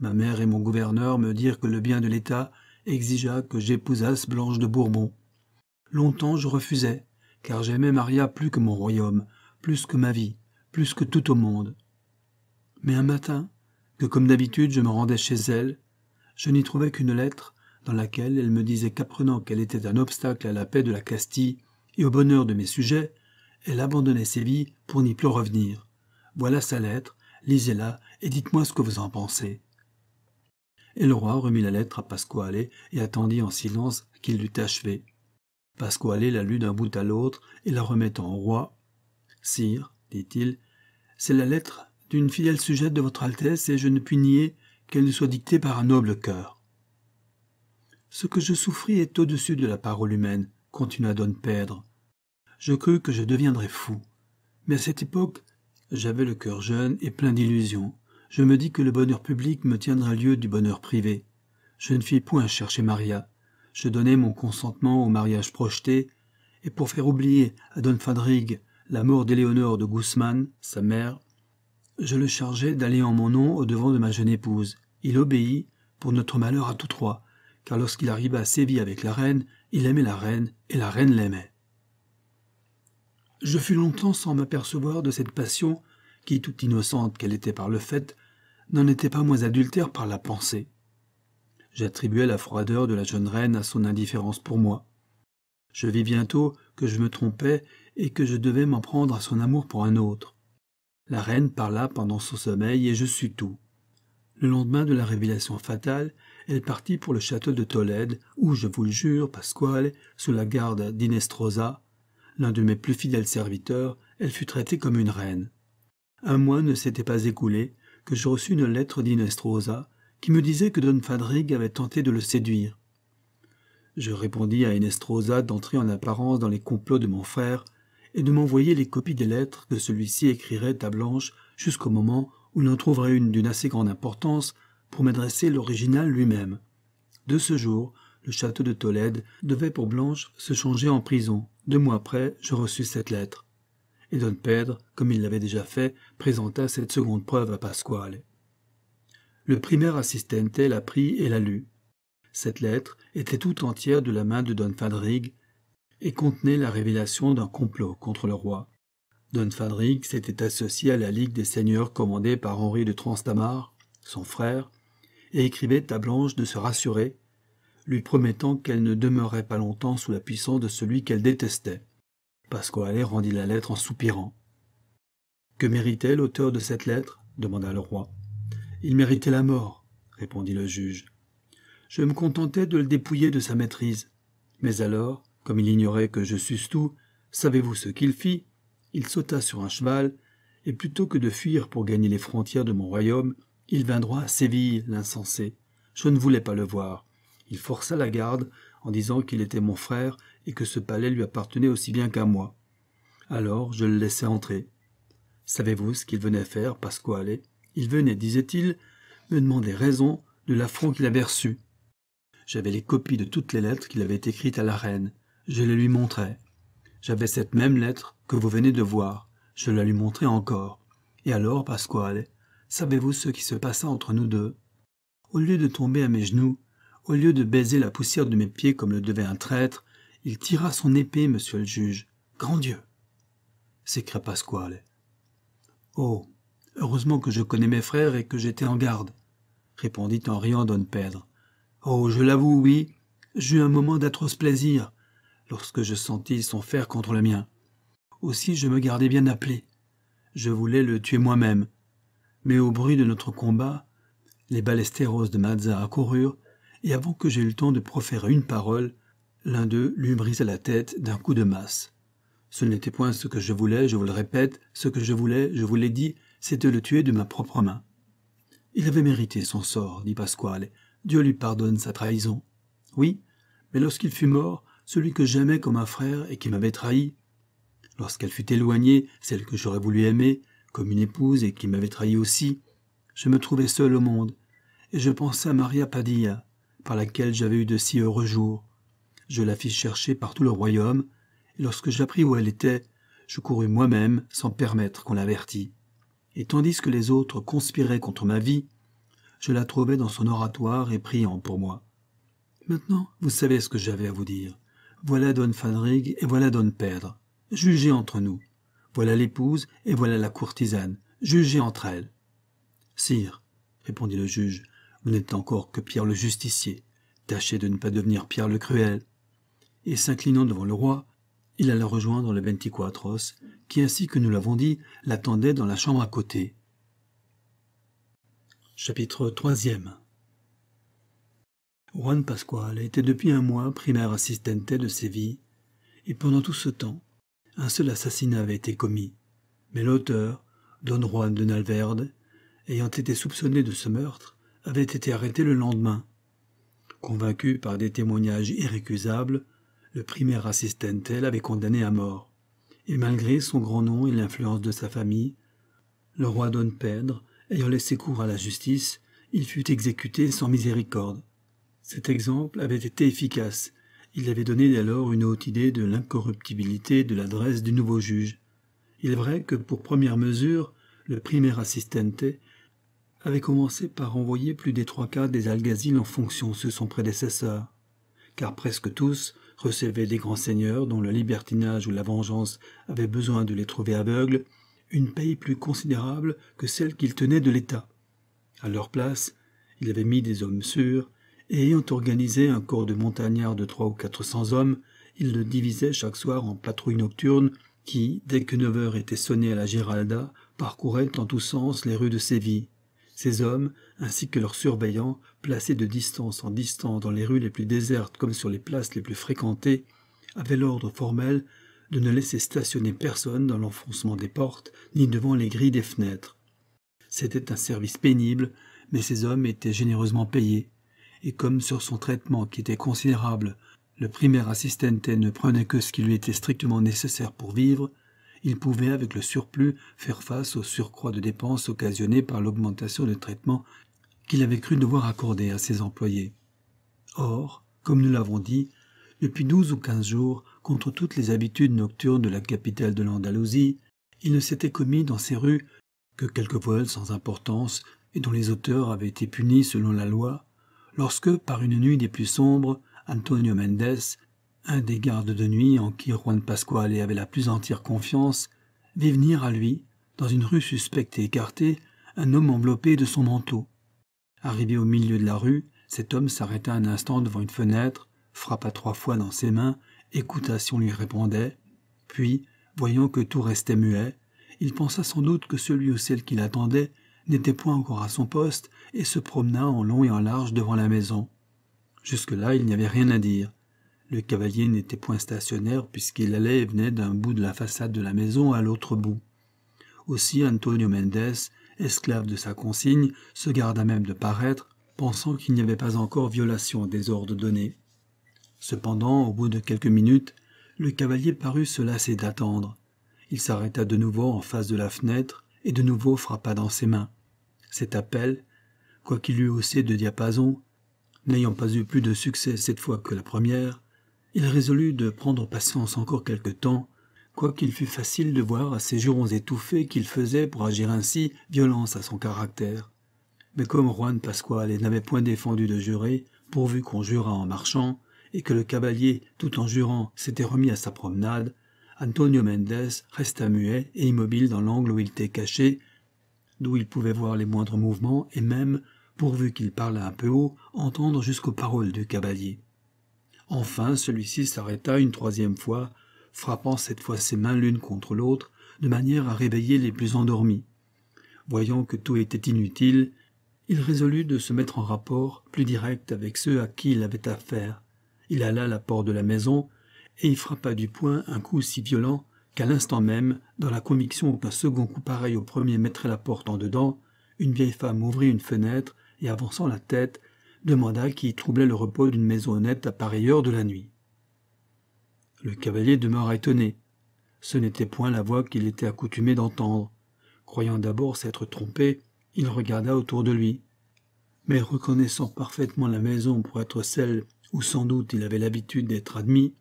A: Ma mère et mon gouverneur me dirent que le bien de l'État exigea que j'épousasse Blanche de Bourbon. Longtemps je refusais, car j'aimais Maria plus que mon royaume, plus que ma vie, plus que tout au monde. Mais un matin, que comme d'habitude je me rendais chez elle, je n'y trouvais qu'une lettre dans laquelle elle me disait qu'apprenant qu'elle était un obstacle à la paix de la Castille et au bonheur de mes sujets, elle abandonnait ses vies pour n'y plus revenir. Voilà sa lettre, lisez-la et dites-moi ce que vous en pensez. Et le roi remit la lettre à Pasquale et attendit en silence qu'il l'eût achevée. Pasquale la lut d'un bout à l'autre et la remettant au roi. Sire, dit-il, c'est la lettre d'une fidèle sujette de votre Altesse et je ne puis nier qu'elle ne soit dictée par un noble cœur. Ce que je souffris est au-dessus de la parole humaine, continua Don Pedro. Je crus que je deviendrais fou. Mais à cette époque, j'avais le cœur jeune et plein d'illusions. Je me dis que le bonheur public me tiendra lieu du bonheur privé. Je ne fis point chercher Maria. Je donnai mon consentement au mariage projeté, et pour faire oublier à Don Fadrigue la mort d'Éléonore de Guzman, sa mère, je le chargeai d'aller en mon nom au devant de ma jeune épouse il obéit, pour notre malheur à tous trois, car lorsqu'il arriva à Séville avec la reine, il aimait la reine, et la reine l'aimait. Je fus longtemps sans m'apercevoir de cette passion, qui, toute innocente qu'elle était par le fait, n'en était pas moins adultère par la pensée. J'attribuais la froideur de la jeune reine à son indifférence pour moi. Je vis bientôt que je me trompais et que je devais m'en prendre à son amour pour un autre. La reine parla pendant son sommeil et je sus tout. Le lendemain de la révélation fatale, elle partit pour le château de Tolède, où, je vous le jure, Pasquale, sous la garde d'Inestrosa, l'un de mes plus fidèles serviteurs, elle fut traitée comme une reine. Un mois ne s'était pas écoulé que je reçus une lettre d'Inestrosa qui me disait que Don Fadrig avait tenté de le séduire. Je répondis à Inestrosa d'entrer en apparence dans les complots de mon frère et de m'envoyer les copies des lettres que celui-ci écrirait à Blanche jusqu'au moment où nous trouverait une d'une assez grande importance pour m'adresser l'original lui-même. De ce jour, le château de Tolède devait pour Blanche se changer en prison. Deux mois après, je reçus cette lettre. Et Don Pedre, comme il l'avait déjà fait, présenta cette seconde preuve à Pasquale. Le primaire assistente la prit et la lut. Cette lettre était tout entière de la main de Don Fadrigue et contenait la révélation d'un complot contre le roi. Don Fadrique s'était associé à la Ligue des seigneurs commandée par Henri de Transtamar, son frère, et écrivait à Blanche de se rassurer, lui promettant qu'elle ne demeurait pas longtemps sous la puissance de celui qu'elle détestait. Pasquale rendit la lettre en soupirant. Que méritait l'auteur de cette lettre demanda le roi. Il méritait la mort, répondit le juge. Je me contentais de le dépouiller de sa maîtrise. Mais alors, comme il ignorait que je susse tout, savez-vous ce qu'il fit il sauta sur un cheval, et plutôt que de fuir pour gagner les frontières de mon royaume, il vint droit à Séville, l'insensé. Je ne voulais pas le voir. Il força la garde en disant qu'il était mon frère et que ce palais lui appartenait aussi bien qu'à moi. Alors je le laissai entrer. Savez-vous ce qu'il venait faire, Pasquale Il venait, disait-il, me demander raison de l'affront qu'il avait reçu. J'avais les copies de toutes les lettres qu'il avait écrites à la reine. Je les lui montrais. J'avais cette même lettre que vous venez de voir. Je la lui montrai encore. Et alors, Pasquale, savez-vous ce qui se passa entre nous deux Au lieu de tomber à mes genoux, au lieu de baiser la poussière de mes pieds comme le devait un traître, il tira son épée, monsieur le juge. Grand Dieu s'écria Pasquale. Oh, heureusement que je connais mes frères et que j'étais en garde, répondit en riant Don Pedro. Oh, je l'avoue, oui, j'eus un moment d'atroce plaisir lorsque je sentis son fer contre le mien. Aussi je me gardai bien appelé. Je voulais le tuer moi-même. Mais au bruit de notre combat, les balestéros de Mazza accoururent, et avant que j'aie eu le temps de proférer une parole, l'un d'eux lui brisa la tête d'un coup de masse. Ce n'était point ce que je voulais, je vous le répète, ce que je voulais, je vous l'ai dit, c'était le tuer de ma propre main. Il avait mérité son sort, dit Pasquale. Dieu lui pardonne sa trahison. Oui, mais lorsqu'il fut mort, celui que j'aimais comme un frère et qui m'avait trahi. Lorsqu'elle fut éloignée, celle que j'aurais voulu aimer, comme une épouse et qui m'avait trahi aussi, je me trouvais seul au monde, et je pensais à Maria Padilla, par laquelle j'avais eu de si heureux jours. Je la fis chercher par tout le royaume, et lorsque j'appris où elle était, je courus moi-même sans permettre qu'on l'avertît. Et tandis que les autres conspiraient contre ma vie, je la trouvai dans son oratoire et priant pour moi. Maintenant, vous savez ce que j'avais à vous dire. Voilà Don Fanrig et voilà Don Perdre. Jugez entre nous. Voilà l'épouse et voilà la courtisane. Jugez entre elles. Sire, répondit le juge, vous n'êtes encore que Pierre le justicier. Tâchez de ne pas devenir Pierre le cruel. Et s'inclinant devant le roi, il alla rejoindre le Ventiquatros, qui, ainsi que nous l'avons dit, l'attendait dans la chambre à côté. Chapitre troisième Juan Pascual était depuis un mois primaire assistente de Séville, et pendant tout ce temps, un seul assassinat avait été commis. Mais l'auteur, Don Juan de Nalverde, ayant été soupçonné de ce meurtre, avait été arrêté le lendemain. Convaincu par des témoignages irrécusables, le primaire assistente l'avait condamné à mort. Et malgré son grand nom et l'influence de sa famille, le roi Don Pedro, ayant laissé cours à la justice, il fut exécuté sans miséricorde. Cet exemple avait été efficace. Il avait donné alors une haute idée de l'incorruptibilité de l'adresse du nouveau juge. Il est vrai que pour première mesure, le primaire assistente avait commencé par envoyer plus des trois quarts des alguazils en fonction sur son prédécesseur, car presque tous recevaient des grands seigneurs dont le libertinage ou la vengeance avaient besoin de les trouver aveugles, une paye plus considérable que celle qu'ils tenaient de l'État. À leur place, il avait mis des hommes sûrs ayant organisé un corps de montagnards de trois ou quatre cents hommes, ils le divisaient chaque soir en patrouilles nocturnes qui, dès que neuf heures étaient sonnées à la Giralda, parcouraient en tous sens les rues de Séville. Ces hommes, ainsi que leurs surveillants, placés de distance en distance dans les rues les plus désertes comme sur les places les plus fréquentées, avaient l'ordre formel de ne laisser stationner personne dans l'enfoncement des portes ni devant les grilles des fenêtres. C'était un service pénible, mais ces hommes étaient généreusement payés, et comme sur son traitement qui était considérable, le primaire assistente ne prenait que ce qui lui était strictement nécessaire pour vivre, il pouvait avec le surplus faire face au surcroît de dépenses occasionnées par l'augmentation de traitement qu'il avait cru devoir accorder à ses employés. Or, comme nous l'avons dit, depuis douze ou quinze jours, contre toutes les habitudes nocturnes de la capitale de l'Andalousie, il ne s'était commis dans ces rues que quelques vols sans importance et dont les auteurs avaient été punis selon la loi, lorsque, par une nuit des plus sombres, Antonio Mendes, un des gardes de nuit en qui Juan Pasquale avait la plus entière confiance, vit venir à lui, dans une rue suspecte et écartée, un homme enveloppé de son manteau. Arrivé au milieu de la rue, cet homme s'arrêta un instant devant une fenêtre, frappa trois fois dans ses mains, écouta si on lui répondait, puis, voyant que tout restait muet, il pensa sans doute que celui ou celle qui l'attendait n'était point encore à son poste et se promena en long et en large devant la maison. Jusque-là, il n'y avait rien à dire. Le cavalier n'était point stationnaire puisqu'il allait et venait d'un bout de la façade de la maison à l'autre bout. Aussi Antonio Mendez, esclave de sa consigne, se garda même de paraître, pensant qu'il n'y avait pas encore violation des ordres donnés. Cependant, au bout de quelques minutes, le cavalier parut se lasser d'attendre. Il s'arrêta de nouveau en face de la fenêtre et de nouveau frappa dans ses mains cet appel, quoiqu'il eût haussé de diapason, n'ayant pas eu plus de succès cette fois que la première, il résolut de prendre patience encore quelque temps, quoiqu'il fût facile de voir à ses jurons étouffés qu'il faisait pour agir ainsi violence à son caractère. Mais comme Juan Pasquale n'avait point défendu de jurer, pourvu qu'on jurât en marchant, et que le cavalier, tout en jurant, s'était remis à sa promenade, Antonio Mendez resta muet et immobile dans l'angle où il était caché, d'où il pouvait voir les moindres mouvements et même, pourvu qu'il parlât un peu haut, entendre jusqu'aux paroles du cavalier. Enfin, celui-ci s'arrêta une troisième fois, frappant cette fois ses mains l'une contre l'autre, de manière à réveiller les plus endormis. Voyant que tout était inutile, il résolut de se mettre en rapport plus direct avec ceux à qui il avait affaire. Il alla à la porte de la maison et y frappa du poing un coup si violent qu'à l'instant même, dans la conviction qu'un second coup pareil au premier mettrait la porte en dedans, une vieille femme ouvrit une fenêtre et, avançant la tête, demanda qui troublait le repos d'une maison honnête à pareille heure de la nuit. Le cavalier demeura étonné. Ce n'était point la voix qu'il était accoutumé d'entendre. Croyant d'abord s'être trompé, il regarda autour de lui. Mais reconnaissant parfaitement la maison pour être celle où sans doute il avait l'habitude d'être admis,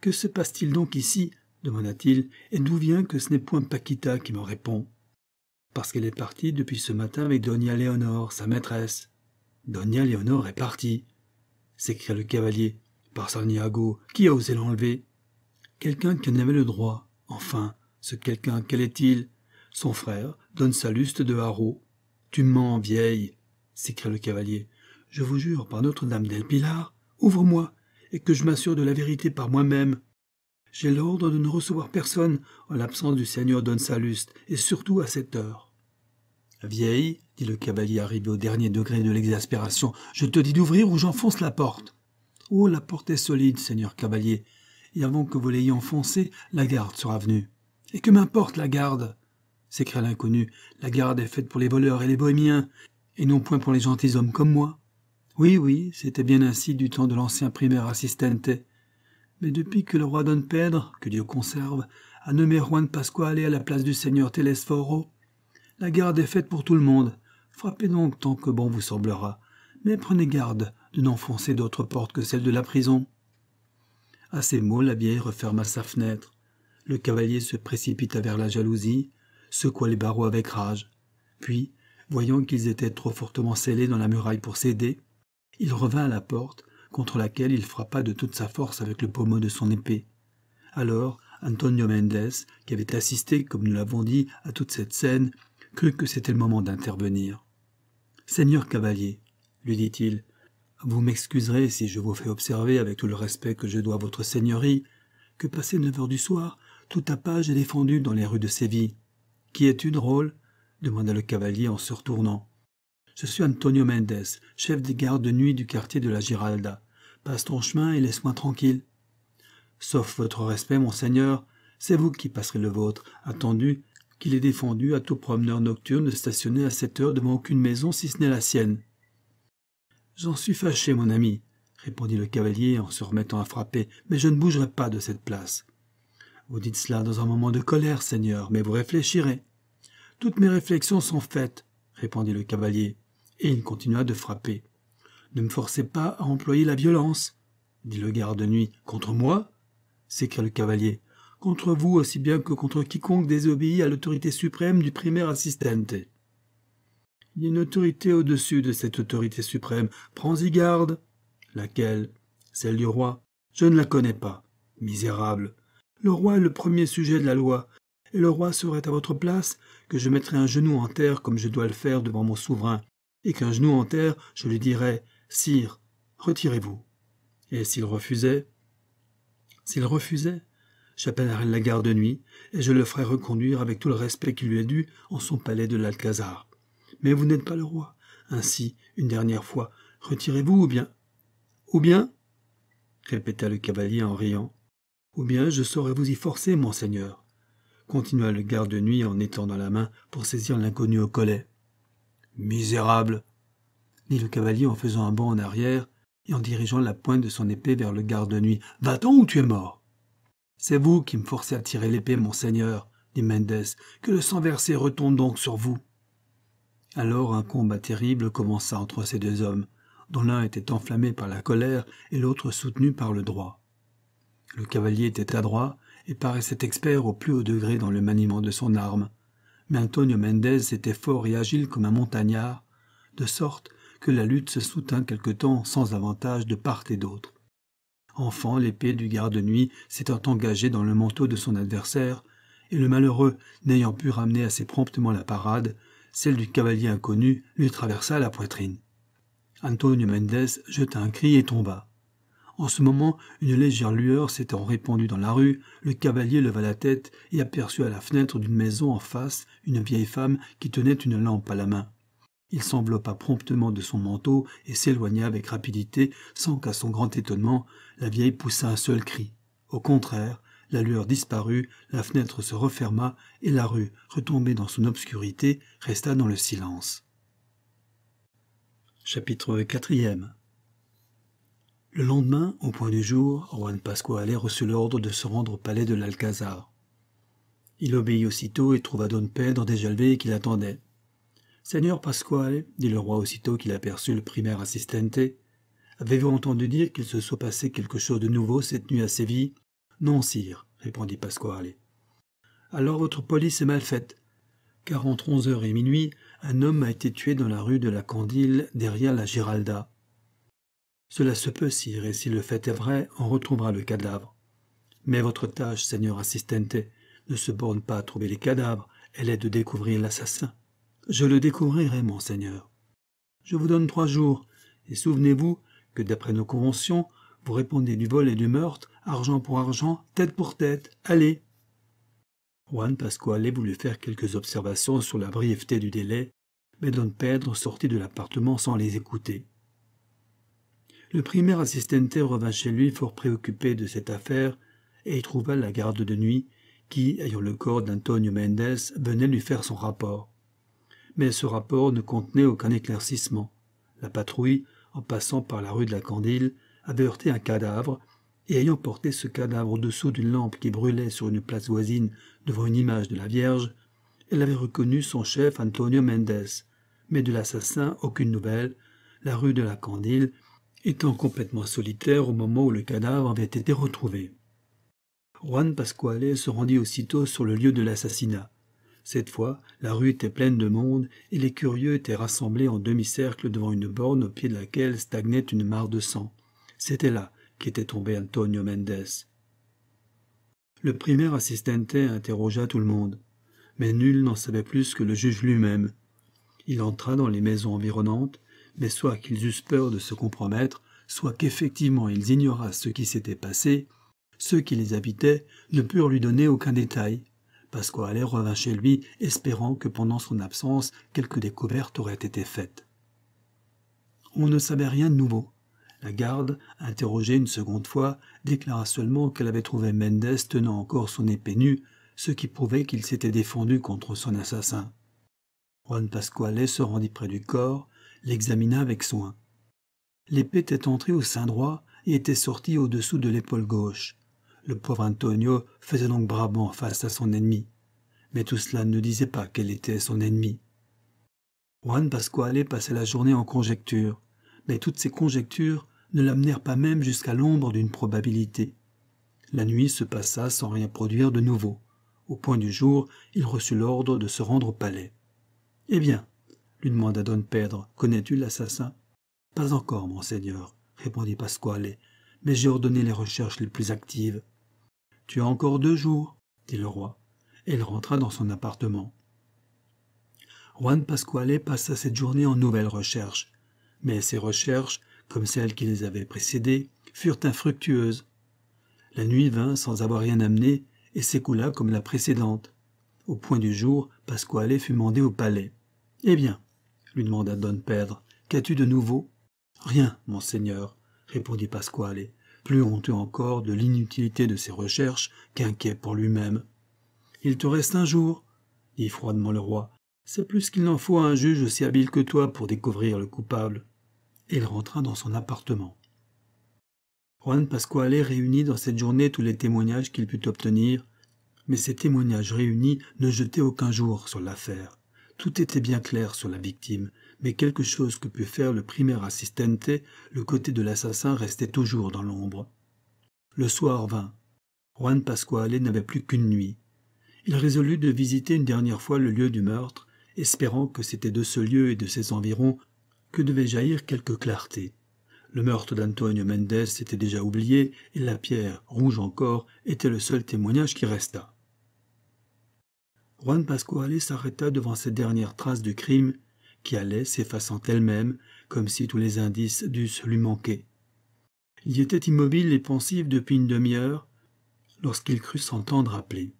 A: que se passe-t-il donc ici demanda-t-il, et d'où vient que ce n'est point Paquita qui me répond Parce qu'elle est partie depuis ce matin avec Donia Léonore, sa maîtresse. Donia Léonore est partie s'écria le cavalier, par Sarniago, qui a osé l'enlever Quelqu'un qui en avait le droit. Enfin, ce quelqu'un, quel est-il Son frère, sa luste de Haro. Tu mens, vieille s'écria le cavalier. Je vous jure par Notre-Dame del Pilar, ouvre-moi, et que je m'assure de la vérité par moi-même. J'ai l'ordre de ne recevoir personne en l'absence du seigneur Don Salust, et surtout à cette heure. Vieille, dit le cavalier arrivé au dernier degré de l'exaspération, je te dis d'ouvrir ou j'enfonce la porte. Oh, la porte est solide, seigneur cavalier, et avant que vous l'ayez enfoncée, la garde sera venue. Et que m'importe la garde s'écria l'inconnu. La garde est faite pour les voleurs et les bohémiens, et non point pour les gentilshommes comme moi. Oui, oui, c'était bien ainsi du temps de l'ancien primaire assistente. Mais depuis que le roi Don pèdre, que Dieu conserve, a nommé Juan Pasquale à la place du seigneur Telesforo, la garde est faite pour tout le monde. Frappez donc tant que bon vous semblera, mais prenez garde de n'enfoncer d'autres portes que celle de la prison. À ces mots, la vieille referma sa fenêtre. Le cavalier se précipita vers la jalousie, secoua les barreaux avec rage. Puis, voyant qu'ils étaient trop fortement scellés dans la muraille pour céder, il revint à la porte contre laquelle il frappa de toute sa force avec le pommeau de son épée. Alors, Antonio Mendes, qui avait assisté, comme nous l'avons dit, à toute cette scène, crut que c'était le moment d'intervenir. Seigneur cavalier, lui dit-il, vous m'excuserez si je vous fais observer, avec tout le respect que je dois à votre seigneurie, que passé neuf heures du soir, tout à page est défendu dans les rues de Séville. Qui es-tu, drôle demanda le cavalier en se retournant. Je suis Antonio Mendes, chef des gardes de nuit du quartier de la Giralda, Passe ton chemin et laisse-moi tranquille. Sauf votre respect, monseigneur, c'est vous qui passerez le vôtre, attendu qu'il est défendu à tout promeneur nocturne de stationner à cette heure devant aucune maison si ce n'est la sienne. J'en suis fâché, mon ami, répondit le cavalier en se remettant à frapper, mais je ne bougerai pas de cette place. Vous dites cela dans un moment de colère, Seigneur, mais vous réfléchirez. Toutes mes réflexions sont faites, répondit le cavalier, et il continua de frapper. Ne me forcez pas à employer la violence, dit le garde-nuit. Contre moi s'écria le cavalier. Contre vous aussi bien que contre quiconque désobéit à l'autorité suprême du primaire assistente. Il y a une autorité au-dessus de cette autorité suprême. Prends-y garde. Laquelle Celle du roi. Je ne la connais pas. Misérable. Le roi est le premier sujet de la loi, et le roi serait à votre place que je mettrais un genou en terre comme je dois le faire devant mon souverain, et qu'un genou en terre je lui dirais Sire, retirez-vous. Et s'il refusait S'il refusait J'appellerai la garde de nuit et je le ferai reconduire avec tout le respect qui lui est dû en son palais de l'Alcazar. Mais vous n'êtes pas le roi. Ainsi, une dernière fois, retirez-vous ou bien. Ou bien répéta le cavalier en riant. Ou bien je saurai vous y forcer, monseigneur, continua le garde de nuit en étendant la main pour saisir l'inconnu au collet. Misérable dit le cavalier en faisant un bond en arrière et en dirigeant la pointe de son épée vers le garde nuit. Va-t'en ou tu es mort C'est vous qui me forcez à tirer l'épée, monseigneur, dit Mendès. Que le sang versé retombe donc sur vous. Alors un combat terrible commença entre ces deux hommes, dont l'un était enflammé par la colère et l'autre soutenu par le droit. Le cavalier était adroit et paraissait expert au plus haut degré dans le maniement de son arme. Mais Antonio Mendez était fort et agile comme un montagnard, de sorte que la lutte se soutint quelque temps sans avantage de part et d'autre. Enfin, l'épée du garde-nuit s'étant engagée dans le manteau de son adversaire, et le malheureux, n'ayant pu ramener assez promptement la parade, celle du cavalier inconnu lui traversa la poitrine. Antonio Mendes jeta un cri et tomba. En ce moment, une légère lueur s'étant répandue dans la rue, le cavalier leva la tête et aperçut à la fenêtre d'une maison en face une vieille femme qui tenait une lampe à la main. Il s'enveloppa promptement de son manteau et s'éloigna avec rapidité, sans qu'à son grand étonnement, la vieille poussa un seul cri. Au contraire, la lueur disparut, la fenêtre se referma, et la rue, retombée dans son obscurité, resta dans le silence. Chapitre IV Le lendemain, au point du jour, Juan Pascualet reçut l'ordre de se rendre au palais de l'Alcazar. Il obéit aussitôt et trouva Don Pedro déjà des qui l'attendait. Seigneur Pasquale, dit le roi aussitôt qu'il aperçut le primaire assistente, avez-vous entendu dire qu'il se soit passé quelque chose de nouveau cette nuit à Séville Non, sire, répondit Pasquale. Alors votre police est mal faite, car entre onze heures et minuit, un homme a été tué dans la rue de la Candile derrière la Giralda. Cela se peut, sire, et si le fait est vrai, on retrouvera le cadavre. Mais votre tâche, seigneur assistente, ne se borne pas à trouver les cadavres, elle est de découvrir l'assassin. Je le découvrirai, monseigneur. Je vous donne trois jours, et souvenez-vous que, d'après nos conventions, vous répondez du vol et du meurtre, argent pour argent, tête pour tête. Allez Juan Pasquale voulut faire quelques observations sur la brièveté du délai, mais Don Pedro sortit de l'appartement sans les écouter. Le primaire assistente revint chez lui fort préoccupé de cette affaire et y trouva la garde de nuit qui, ayant le corps d'Antonio Mendes, venait lui faire son rapport mais ce rapport ne contenait aucun éclaircissement. La patrouille, en passant par la rue de la Candile, avait heurté un cadavre, et ayant porté ce cadavre au-dessous d'une lampe qui brûlait sur une place voisine devant une image de la Vierge, elle avait reconnu son chef Antonio Mendes. Mais de l'assassin, aucune nouvelle, la rue de la Candile étant complètement solitaire au moment où le cadavre avait été retrouvé. Juan Pasquale se rendit aussitôt sur le lieu de l'assassinat. Cette fois, la rue était pleine de monde, et les curieux étaient rassemblés en demi-cercle devant une borne au pied de laquelle stagnait une mare de sang. C'était là qu'était tombé Antonio Mendez. Le primaire assistente interrogea tout le monde, mais nul n'en savait plus que le juge lui-même. Il entra dans les maisons environnantes, mais soit qu'ils eussent peur de se compromettre, soit qu'effectivement ils ignorassent ce qui s'était passé, ceux qui les habitaient ne purent lui donner aucun détail. Pasquale revint chez lui, espérant que pendant son absence, quelque découverte aurait été faite. On ne savait rien de nouveau. La garde, interrogée une seconde fois, déclara seulement qu'elle avait trouvé Mendez tenant encore son épée nue, ce qui prouvait qu'il s'était défendu contre son assassin. Juan Pasquale se rendit près du corps, l'examina avec soin. L'épée était entrée au sein droit et était sortie au-dessous de l'épaule gauche. Le pauvre Antonio faisait donc bravement face à son ennemi. Mais tout cela ne disait pas qu'elle était son ennemi. Juan Pasquale passait la journée en conjectures, mais toutes ces conjectures ne l'amenèrent pas même jusqu'à l'ombre d'une probabilité. La nuit se passa sans rien produire de nouveau. Au point du jour, il reçut l'ordre de se rendre au palais. Eh bien, lui demanda Don Pedro, connais-tu l'assassin Pas encore, monseigneur, répondit Pasquale, mais j'ai ordonné les recherches les plus actives. Tu as encore deux jours, dit le roi. et il rentra dans son appartement. Juan Pasquale passa cette journée en nouvelles recherches. Mais ses recherches, comme celles qui les avaient précédées, furent infructueuses. La nuit vint sans avoir rien amené et s'écoula comme la précédente. Au point du jour, Pasquale fut mandé au palais. Eh bien, lui demanda Don Pedro, qu'as-tu de nouveau Rien, monseigneur, répondit Pasquale plus honteux encore de l'inutilité de ses recherches qu'inquiet pour lui-même. Il te reste un jour, dit froidement le roi. C'est plus qu'il n'en faut à un juge aussi habile que toi pour découvrir le coupable. Et il rentra dans son appartement. Juan Pasquale réunit dans cette journée tous les témoignages qu'il put obtenir, mais ces témoignages réunis ne jetaient aucun jour sur l'affaire. Tout était bien clair sur la victime, mais quelque chose que put faire le primer assistente, le côté de l'assassin restait toujours dans l'ombre. Le soir vint. Juan Pasquale n'avait plus qu'une nuit. Il résolut de visiter une dernière fois le lieu du meurtre, espérant que c'était de ce lieu et de ses environs que devait jaillir quelque clarté. Le meurtre d'Antonio Mendez était déjà oublié, et la pierre, rouge encore, était le seul témoignage qui resta. Juan Pasquale s'arrêta devant cette dernière trace du crime qui allait s'effaçant elle-même comme si tous les indices dussent lui manquer. Il était immobile et pensif depuis une demi-heure lorsqu'il crut s'entendre appeler.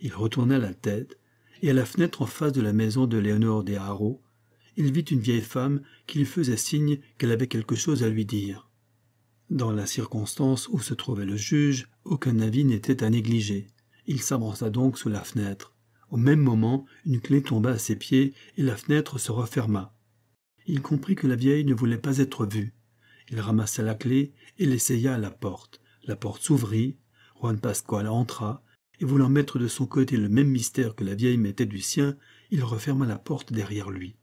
A: Il retourna la tête et à la fenêtre en face de la maison de Léonore des Haro, il vit une vieille femme qui lui faisait signe qu'elle avait quelque chose à lui dire. Dans la circonstance où se trouvait le juge, aucun avis n'était à négliger. Il s'avança donc sous la fenêtre. Au même moment, une clé tomba à ses pieds et la fenêtre se referma. Il comprit que la vieille ne voulait pas être vue. Il ramassa la clé et l'essaya à la porte. La porte s'ouvrit, Juan Pascual entra, et voulant mettre de son côté le même mystère que la vieille mettait du sien, il referma la porte derrière lui.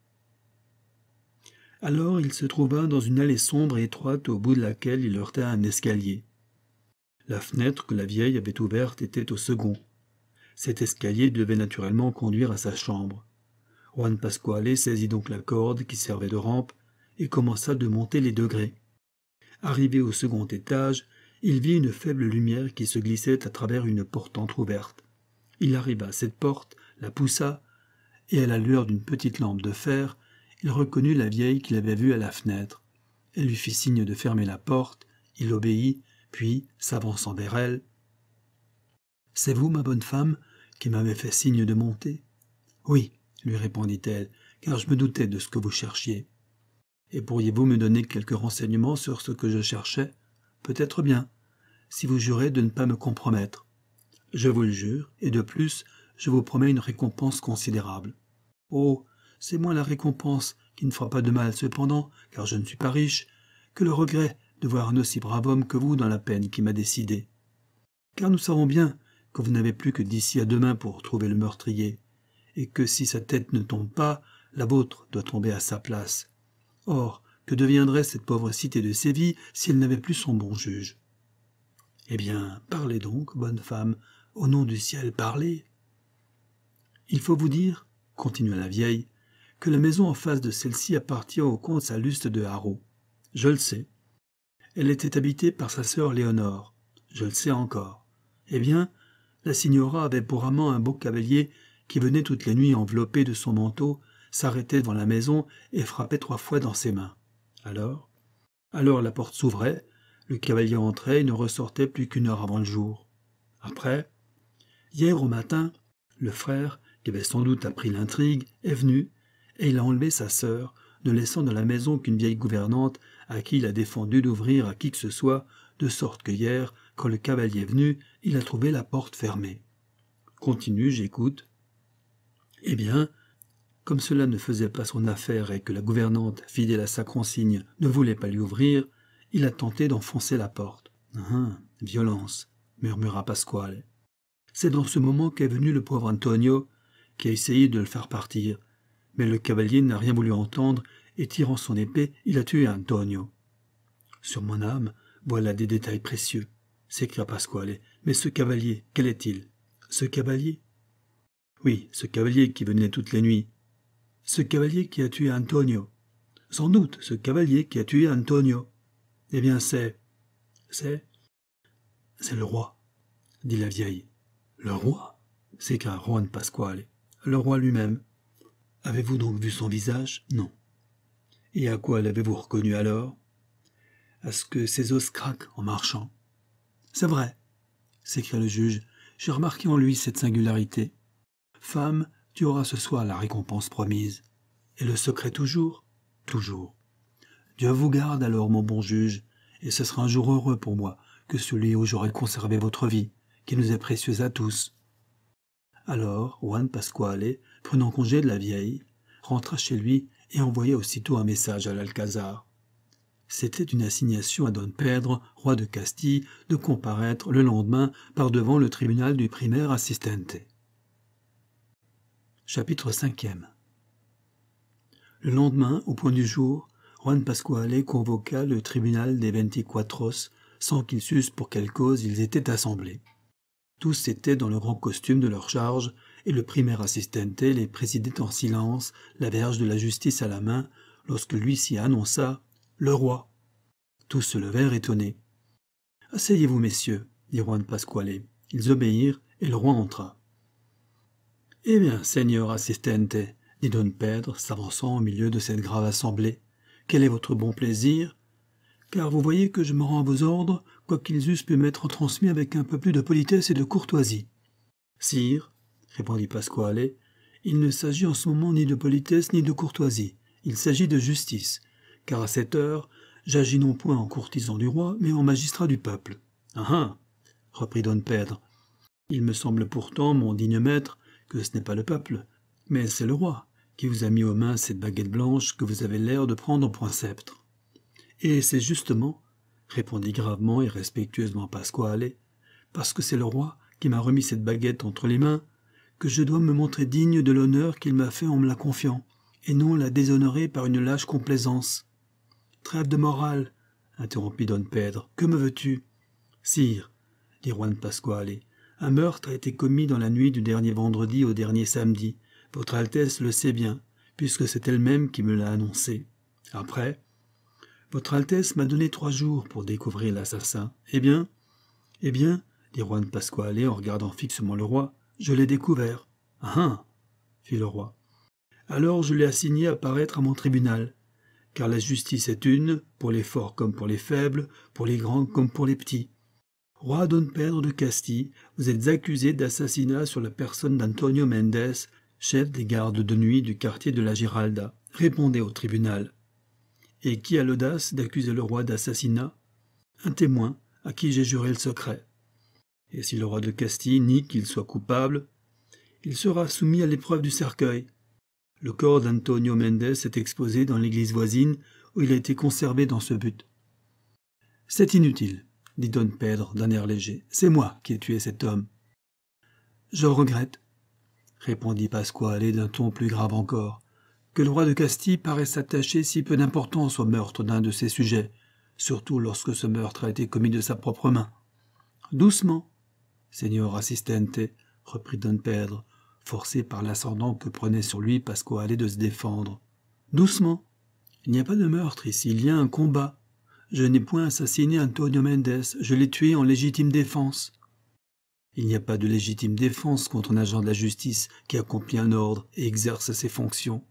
A: Alors il se trouva dans une allée sombre et étroite au bout de laquelle il heurta un escalier. La fenêtre que la vieille avait ouverte était au second. Cet escalier devait naturellement conduire à sa chambre. Juan Pasquale saisit donc la corde qui servait de rampe et commença de monter les degrés. Arrivé au second étage, il vit une faible lumière qui se glissait à travers une porte entr'ouverte. Il arriva à cette porte, la poussa, et à la lueur d'une petite lampe de fer, il reconnut la vieille qu'il avait vue à la fenêtre. Elle lui fit signe de fermer la porte, il obéit, puis, s'avançant vers elle, C'est vous, ma bonne femme, qui m'avez fait signe de monter Oui, lui répondit-elle, car je me doutais de ce que vous cherchiez. Et pourriez-vous me donner quelques renseignements sur ce que je cherchais Peut-être bien, si vous jurez de ne pas me compromettre. Je vous le jure, et de plus, je vous promets une récompense considérable. Oh, c'est moins la récompense qui ne fera pas de mal cependant, car je ne suis pas riche, que le regret de voir un aussi brave homme que vous dans la peine qui m'a décidé. Car nous savons bien que vous n'avez plus que d'ici à demain pour trouver le meurtrier, et que si sa tête ne tombe pas, la vôtre doit tomber à sa place. Or, que deviendrait cette pauvre cité de Séville si elle n'avait plus son bon juge Eh bien, parlez donc, bonne femme, au nom du ciel, parlez. Il faut vous dire, continua la vieille, que la maison en face de celle-ci appartient au comte Saluste de Haro. Je le sais, elle était habitée par sa sœur Léonore. Je le sais encore. Eh bien, la signora avait pour amant un beau cavalier qui venait toutes les nuits enveloppé de son manteau, s'arrêtait devant la maison et frappait trois fois dans ses mains. Alors Alors la porte s'ouvrait, le cavalier entrait et ne ressortait plus qu'une heure avant le jour. Après Hier au matin, le frère, qui avait sans doute appris l'intrigue, est venu, et il a enlevé sa sœur, ne laissant dans la maison qu'une vieille gouvernante à qui il a défendu d'ouvrir à qui que ce soit, de sorte que hier, quand le cavalier est venu, il a trouvé la porte fermée. Continue, j'écoute. Eh bien, comme cela ne faisait pas son affaire et que la gouvernante, fidèle à sa consigne, ne voulait pas lui ouvrir, il a tenté d'enfoncer la porte. Ah, ah, violence, murmura Pasquale. C'est dans ce moment qu'est venu le pauvre Antonio, qui a essayé de le faire partir. Mais le cavalier n'a rien voulu entendre et tirant son épée, il a tué Antonio. Sur mon âme, voilà des détails précieux, s'écria Pasquale. Mais ce cavalier, quel est-il Ce cavalier Oui, ce cavalier qui venait toutes les nuits. Ce cavalier qui a tué Antonio. Sans doute, ce cavalier qui a tué Antonio. Eh bien, c'est. C'est. C'est le roi, dit la vieille. Le roi s'écria Juan Pasquale. Le roi lui-même. Avez-vous donc vu son visage Non. Et à quoi l'avez-vous reconnu alors À ce que ses os craquent en marchant. C'est vrai, s'écria le juge, j'ai remarqué en lui cette singularité. Femme, tu auras ce soir la récompense promise. Et le secret toujours Toujours. Dieu vous garde alors, mon bon juge, et ce sera un jour heureux pour moi que celui où j'aurai conservé votre vie, qui nous est précieuse à tous. Alors Juan Pasquale, prenant congé de la vieille, rentra chez lui et envoya aussitôt un message à l'Alcazar. C'était une assignation à Don Pedro, roi de Castille, de comparaître le lendemain par devant le tribunal du primaire assistente. Chapitre V Le lendemain, au point du jour, Juan Pasquale convoqua le tribunal des Ventiquatros sans qu'ils sussent pour quelle cause ils étaient assemblés. Tous étaient dans le grand costume de leur charge, et le primaire assistente les présidait en silence, la verge de la justice à la main, lorsque l'huissier annonça Le roi. Tous se levèrent étonnés. Asseyez-vous, messieurs, dit Juan Pasquale. Ils obéirent, et le roi entra. Eh bien, Seigneur assistente, dit Don Pedro, s'avançant au milieu de cette grave assemblée, quel est votre bon plaisir Car vous voyez que je me rends à vos ordres, quoiqu'ils eussent pu m'être transmis avec un peu plus de politesse et de courtoisie. Sire, répondit Pasquale, il ne s'agit en ce moment ni de politesse ni de courtoisie, il s'agit de justice, car à cette heure, j'agis non point en courtisan du roi, mais en magistrat du peuple. Ah ah reprit Don Pedro. Il me semble pourtant, mon digne maître, que ce n'est pas le peuple, mais c'est le roi qui vous a mis aux mains cette baguette blanche que vous avez l'air de prendre en point sceptre. Et c'est justement, répondit gravement et respectueusement Pasquale, parce que c'est le roi qui m'a remis cette baguette entre les mains que je dois me montrer digne de l'honneur qu'il m'a fait en me la confiant, et non la déshonorer par une lâche complaisance. Trêve de morale, interrompit Don Pedro, que me veux-tu Sire, dit Juan Pasquale, un meurtre a été commis dans la nuit du dernier vendredi au dernier samedi. Votre Altesse le sait bien, puisque c'est elle-même qui me l'a annoncé. Après, Votre Altesse m'a donné trois jours pour découvrir l'assassin. Eh bien Eh bien, dit Juan Pasquale en regardant fixement le roi, je l'ai découvert. Ah, ah fit le roi. Alors je l'ai assigné à paraître à mon tribunal, car la justice est une, pour les forts comme pour les faibles, pour les grands comme pour les petits. Roi Don Pedro de Castille, vous êtes accusé d'assassinat sur la personne d'Antonio Mendes, chef des gardes de nuit du quartier de la Giralda. Répondez au tribunal. Et qui a l'audace d'accuser le roi d'assassinat Un témoin à qui j'ai juré le secret. Et si le roi de Castille nie qu'il soit coupable, il sera soumis à l'épreuve du cercueil. Le corps d'Antonio Méndez est exposé dans l'église voisine où il a été conservé dans ce but. C'est inutile, dit Don Pedro d'un air léger. C'est moi qui ai tué cet homme. Je regrette, répondit Pasquale d'un ton plus grave encore, que le roi de Castille paraisse attacher si peu d'importance au meurtre d'un de ses sujets, surtout lorsque ce meurtre a été commis de sa propre main. Doucement, Seigneur assistente, reprit Don Pedro, forcé par l'ascendant que prenait sur lui Pasco allait de se défendre. Doucement. Il n'y a pas de meurtre ici, il y a un combat. Je n'ai point assassiné Antonio Mendes, je l'ai tué en légitime défense. Il n'y a pas de légitime défense contre un agent de la justice qui accomplit un ordre et exerce ses fonctions.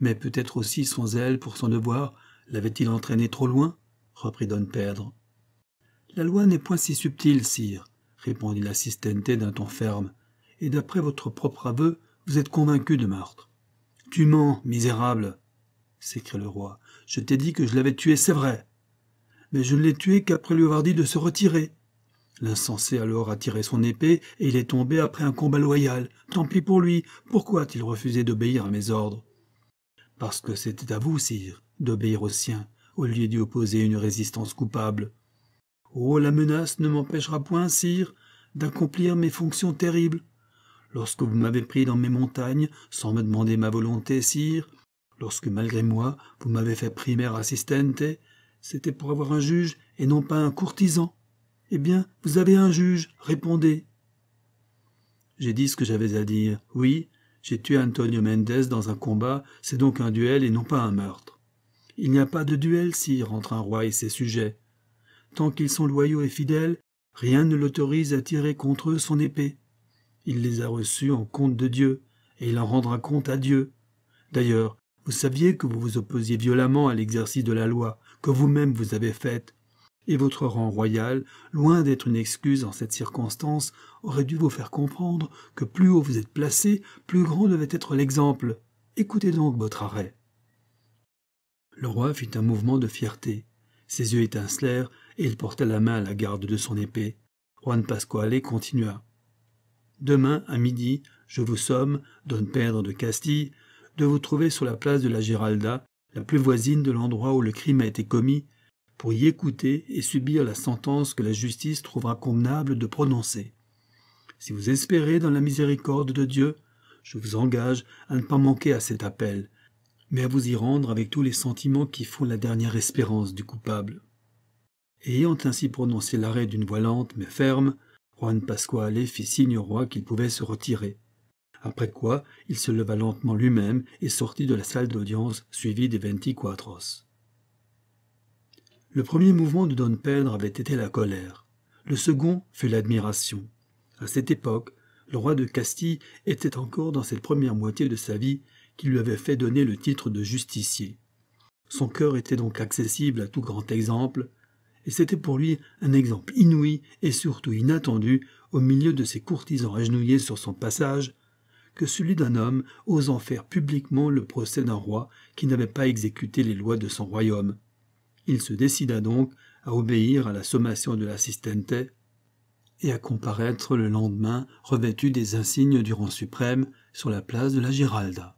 A: Mais peut-être aussi son zèle pour son devoir l'avait-il entraîné trop loin reprit Don Pedro. La loi n'est point si subtile, sire répondit l'assistante d'un ton ferme, et d'après votre propre aveu, vous êtes convaincu de meurtre. Tu mens, misérable s'écria le roi. Je t'ai dit que je l'avais tué, c'est vrai. Mais je ne l'ai tué qu'après lui avoir dit de se retirer. L'insensé alors a tiré son épée et il est tombé après un combat loyal. Tant pis pour lui. Pourquoi a-t-il refusé d'obéir à mes ordres Parce que c'était à vous, sire, d'obéir aux siens, au lieu d'y opposer une résistance coupable. Oh, la menace ne m'empêchera point, sire, d'accomplir mes fonctions terribles. Lorsque vous m'avez pris dans mes montagnes, sans me demander ma volonté, sire, lorsque malgré moi, vous m'avez fait primaire assistente, c'était pour avoir un juge et non pas un courtisan. Eh bien, vous avez un juge, répondez. J'ai dit ce que j'avais à dire. Oui, j'ai tué Antonio Mendez dans un combat, c'est donc un duel et non pas un meurtre. Il n'y a pas de duel, sire, entre un roi et ses sujets tant qu'ils sont loyaux et fidèles, rien ne l'autorise à tirer contre eux son épée. Il les a reçus en compte de Dieu, et il en rendra compte à Dieu. D'ailleurs, vous saviez que vous vous opposiez violemment à l'exercice de la loi que vous-même vous avez faite, et votre rang royal, loin d'être une excuse en cette circonstance, aurait dû vous faire comprendre que plus haut vous êtes placé, plus grand devait être l'exemple. Écoutez donc votre arrêt. Le roi fit un mouvement de fierté. Ses yeux étincelèrent et il porta la main à la garde de son épée. Juan Pasquale continua. Demain, à midi, je vous somme, Don Pedro de Castille, de vous trouver sur la place de la Giralda, la plus voisine de l'endroit où le crime a été commis, pour y écouter et subir la sentence que la justice trouvera convenable de prononcer. Si vous espérez dans la miséricorde de Dieu, je vous engage à ne pas manquer à cet appel, mais à vous y rendre avec tous les sentiments qui font la dernière espérance du coupable ayant ainsi prononcé l'arrêt d'une voix lente mais ferme, Juan Pasquale fit signe au roi qu'il pouvait se retirer. Après quoi, il se leva lentement lui-même et sortit de la salle d'audience, suivi des Ventiquatros. Le premier mouvement de Don Pedro avait été la colère. Le second fut l'admiration. À cette époque, le roi de Castille était encore dans cette première moitié de sa vie qui lui avait fait donner le titre de justicier. Son cœur était donc accessible à tout grand exemple, et c'était pour lui un exemple inouï et surtout inattendu au milieu de ses courtisans agenouillés sur son passage que celui d'un homme osant faire publiquement le procès d'un roi qui n'avait pas exécuté les lois de son royaume. Il se décida donc à obéir à la sommation de l'assistente et à comparaître le lendemain revêtu des insignes du rang suprême sur la place de la Giralda.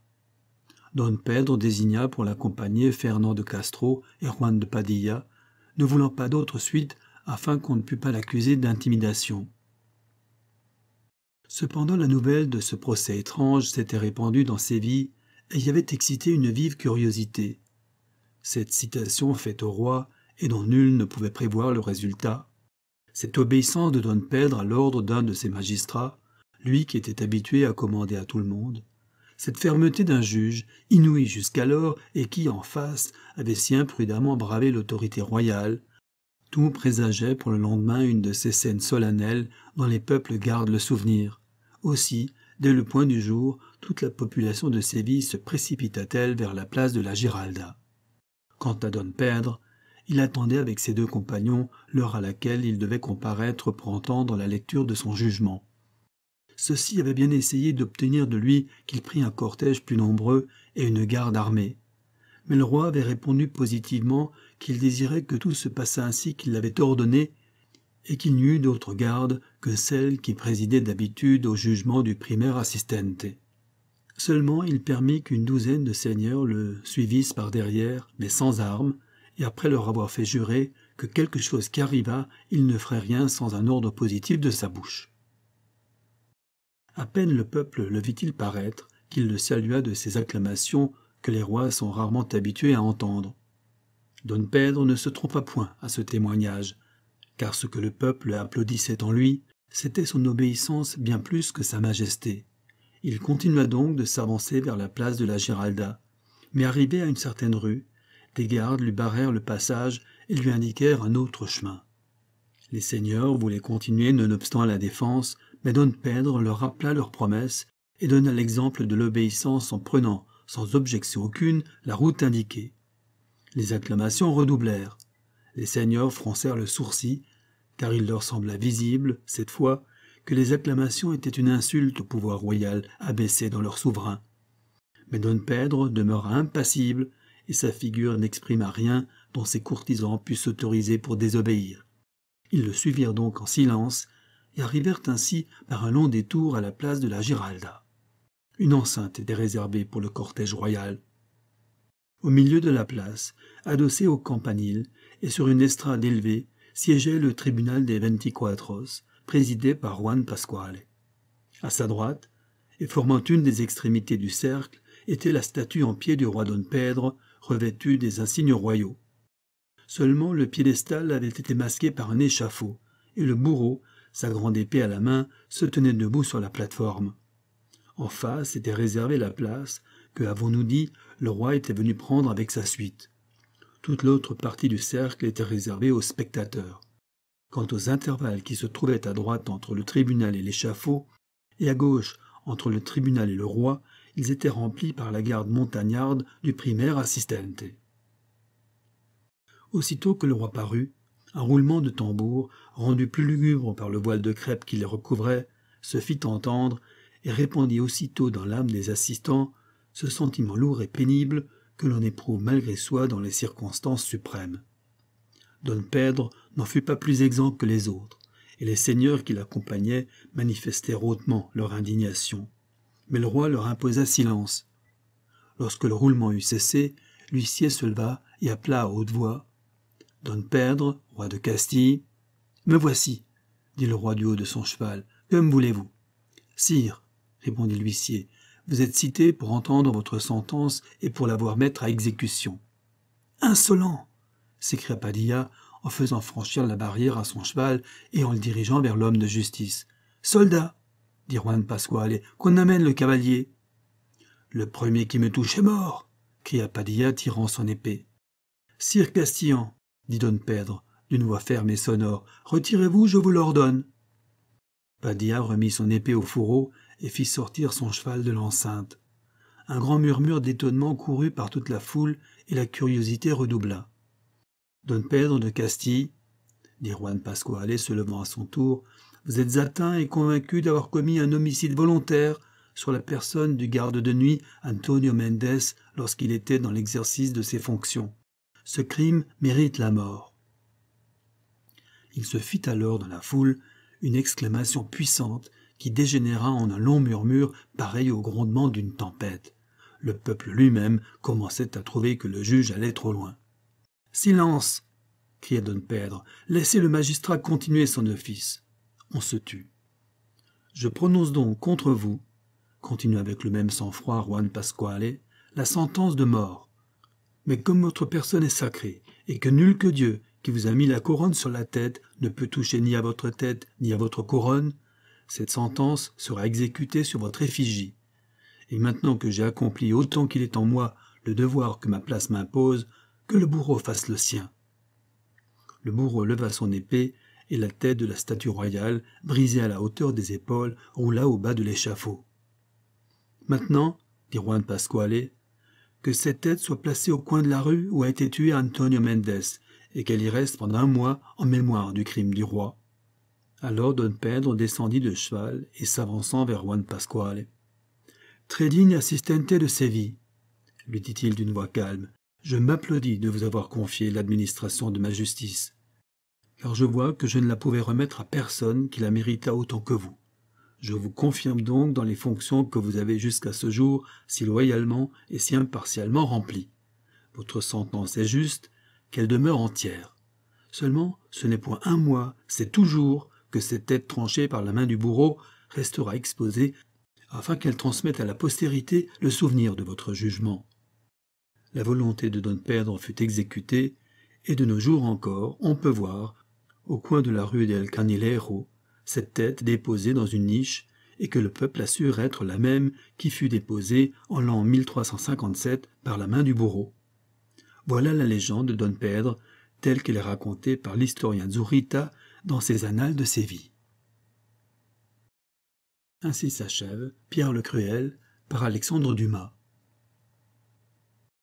A: Don Pedro désigna pour l'accompagner Fernand de Castro et Juan de Padilla, ne voulant pas d'autre suite afin qu'on ne pût pas l'accuser d'intimidation. Cependant la nouvelle de ce procès étrange s'était répandue dans Séville et y avait excité une vive curiosité. Cette citation faite au roi et dont nul ne pouvait prévoir le résultat. Cette obéissance de Don Pedre à l'ordre d'un de ses magistrats, lui qui était habitué à commander à tout le monde, cette fermeté d'un juge, inouïe jusqu'alors, et qui, en face, avait si imprudemment bravé l'autorité royale, tout présageait pour le lendemain une de ces scènes solennelles dont les peuples gardent le souvenir. Aussi, dès le point du jour, toute la population de Séville se précipita-t-elle vers la place de la Giralda. Quant à Don Pedro, il attendait avec ses deux compagnons l'heure à laquelle il devait comparaître pour entendre la lecture de son jugement ceux-ci avaient bien essayé d'obtenir de lui qu'il prît un cortège plus nombreux et une garde armée. Mais le roi avait répondu positivement qu'il désirait que tout se passât ainsi qu'il l'avait ordonné et qu'il n'y eût d'autre garde que celle qui présidait d'habitude au jugement du primaire assistente. Seulement il permit qu'une douzaine de seigneurs le suivissent par derrière, mais sans armes, et après leur avoir fait jurer que quelque chose qui il il ne ferait rien sans un ordre positif de sa bouche. À peine le peuple le vit-il paraître qu'il le salua de ces acclamations que les rois sont rarement habitués à entendre. Don Pedro ne se trompa point à ce témoignage, car ce que le peuple applaudissait en lui, c'était son obéissance bien plus que sa majesté. Il continua donc de s'avancer vers la place de la Giralda, mais arrivé à une certaine rue, des gardes lui barrèrent le passage et lui indiquèrent un autre chemin. Les seigneurs voulaient continuer nonobstant la défense, mais Don Pedro leur rappela leurs promesses et donna l'exemple de l'obéissance en prenant, sans objection aucune, la route indiquée. Les acclamations redoublèrent. Les seigneurs froncèrent le sourcil, car il leur sembla visible, cette fois, que les acclamations étaient une insulte au pouvoir royal abaissé dans leur souverain. Mais Don Pedro demeura impassible, et sa figure n'exprima rien dont ses courtisans pussent s'autoriser pour désobéir. Ils le suivirent donc en silence, arrivèrent ainsi par un long détour à la place de la Giralda. Une enceinte était réservée pour le cortège royal. Au milieu de la place, adossé au campanile et sur une estrade élevée, siégeait le tribunal des Ventiquatros, présidé par Juan Pasquale. À sa droite, et formant une des extrémités du cercle, était la statue en pied du roi Don Pedro, revêtue des insignes royaux. Seulement le piédestal avait été masqué par un échafaud, et le bourreau sa grande épée à la main, se tenait debout sur la plateforme. En face était réservée la place que, avons-nous dit, le roi était venu prendre avec sa suite. Toute l'autre partie du cercle était réservée aux spectateurs. Quant aux intervalles qui se trouvaient à droite entre le tribunal et l'échafaud, et à gauche entre le tribunal et le roi, ils étaient remplis par la garde montagnarde du primaire assistente. Aussitôt que le roi parut, un roulement de tambour, rendu plus lugubre par le voile de crêpe qui les recouvrait, se fit entendre et répandit aussitôt dans l'âme des assistants ce sentiment lourd et pénible que l'on éprouve malgré soi dans les circonstances suprêmes. Don Pedro n'en fut pas plus exempt que les autres, et les seigneurs qui l'accompagnaient manifestèrent hautement leur indignation. Mais le roi leur imposa silence. Lorsque le roulement eut cessé, l'huissier se leva et appela à haute voix Don Pedro, roi de Castille. Me voici, dit le roi du haut de son cheval. Que me voulez-vous Sire, répondit l'huissier, vous êtes cité pour entendre votre sentence et pour la voir mettre à exécution. Insolent s'écria Padilla en faisant franchir la barrière à son cheval et en le dirigeant vers l'homme de justice. Soldat dit Juan Pasquale, qu'on amène le cavalier. Le premier qui me touche est mort cria Padilla tirant son épée. Sire Castillan, dit Don Pedro, d'une voix ferme et sonore. Retirez-vous, je vous l'ordonne. Padilla remit son épée au fourreau et fit sortir son cheval de l'enceinte. Un grand murmure d'étonnement courut par toute la foule et la curiosité redoubla. Don Pedro de Castille, dit Juan Pasquale se levant à son tour, vous êtes atteint et convaincu d'avoir commis un homicide volontaire sur la personne du garde de nuit Antonio Mendes lorsqu'il était dans l'exercice de ses fonctions ce crime mérite la mort. Il se fit alors dans la foule une exclamation puissante qui dégénéra en un long murmure pareil au grondement d'une tempête. Le peuple lui-même commençait à trouver que le juge allait trop loin. Silence cria Don Pedro. Laissez le magistrat continuer son office. On se tut. Je prononce donc contre vous, continua avec le même sang-froid Juan Pasquale, la sentence de mort. Mais comme votre personne est sacrée, et que nul que Dieu, qui vous a mis la couronne sur la tête, ne peut toucher ni à votre tête ni à votre couronne, cette sentence sera exécutée sur votre effigie. Et maintenant que j'ai accompli autant qu'il est en moi le devoir que ma place m'impose, que le bourreau fasse le sien. Le bourreau leva son épée, et la tête de la statue royale, brisée à la hauteur des épaules, roula au bas de l'échafaud. Maintenant, dit Juan Pasquale, que cette tête soit placée au coin de la rue où a été tué Antonio Mendes, et qu'elle y reste pendant un mois en mémoire du crime du roi. Alors Don Pedro descendit de cheval et s'avançant vers Juan Pasquale. Très digne assistente de Séville, lui dit-il d'une voix calme, je m'applaudis de vous avoir confié l'administration de ma justice, car je vois que je ne la pouvais remettre à personne qui la mérita autant que vous. Je vous confirme donc dans les fonctions que vous avez jusqu'à ce jour si loyalement et si impartialement remplies. Votre sentence est juste, qu'elle demeure entière. Seulement, ce n'est point un mois, c'est toujours que cette tête tranchée par la main du bourreau restera exposée afin qu'elle transmette à la postérité le souvenir de votre jugement. La volonté de Don Perdre fut exécutée, et de nos jours encore, on peut voir, au coin de la rue del Canilero, cette tête déposée dans une niche, et que le peuple assure être la même qui fut déposée en l'an 1357 par la main du bourreau. Voilà la légende de Don Pedro, telle qu'elle est racontée par l'historien Zurita dans ses Annales de Séville. Ainsi s'achève Pierre le Cruel par Alexandre Dumas.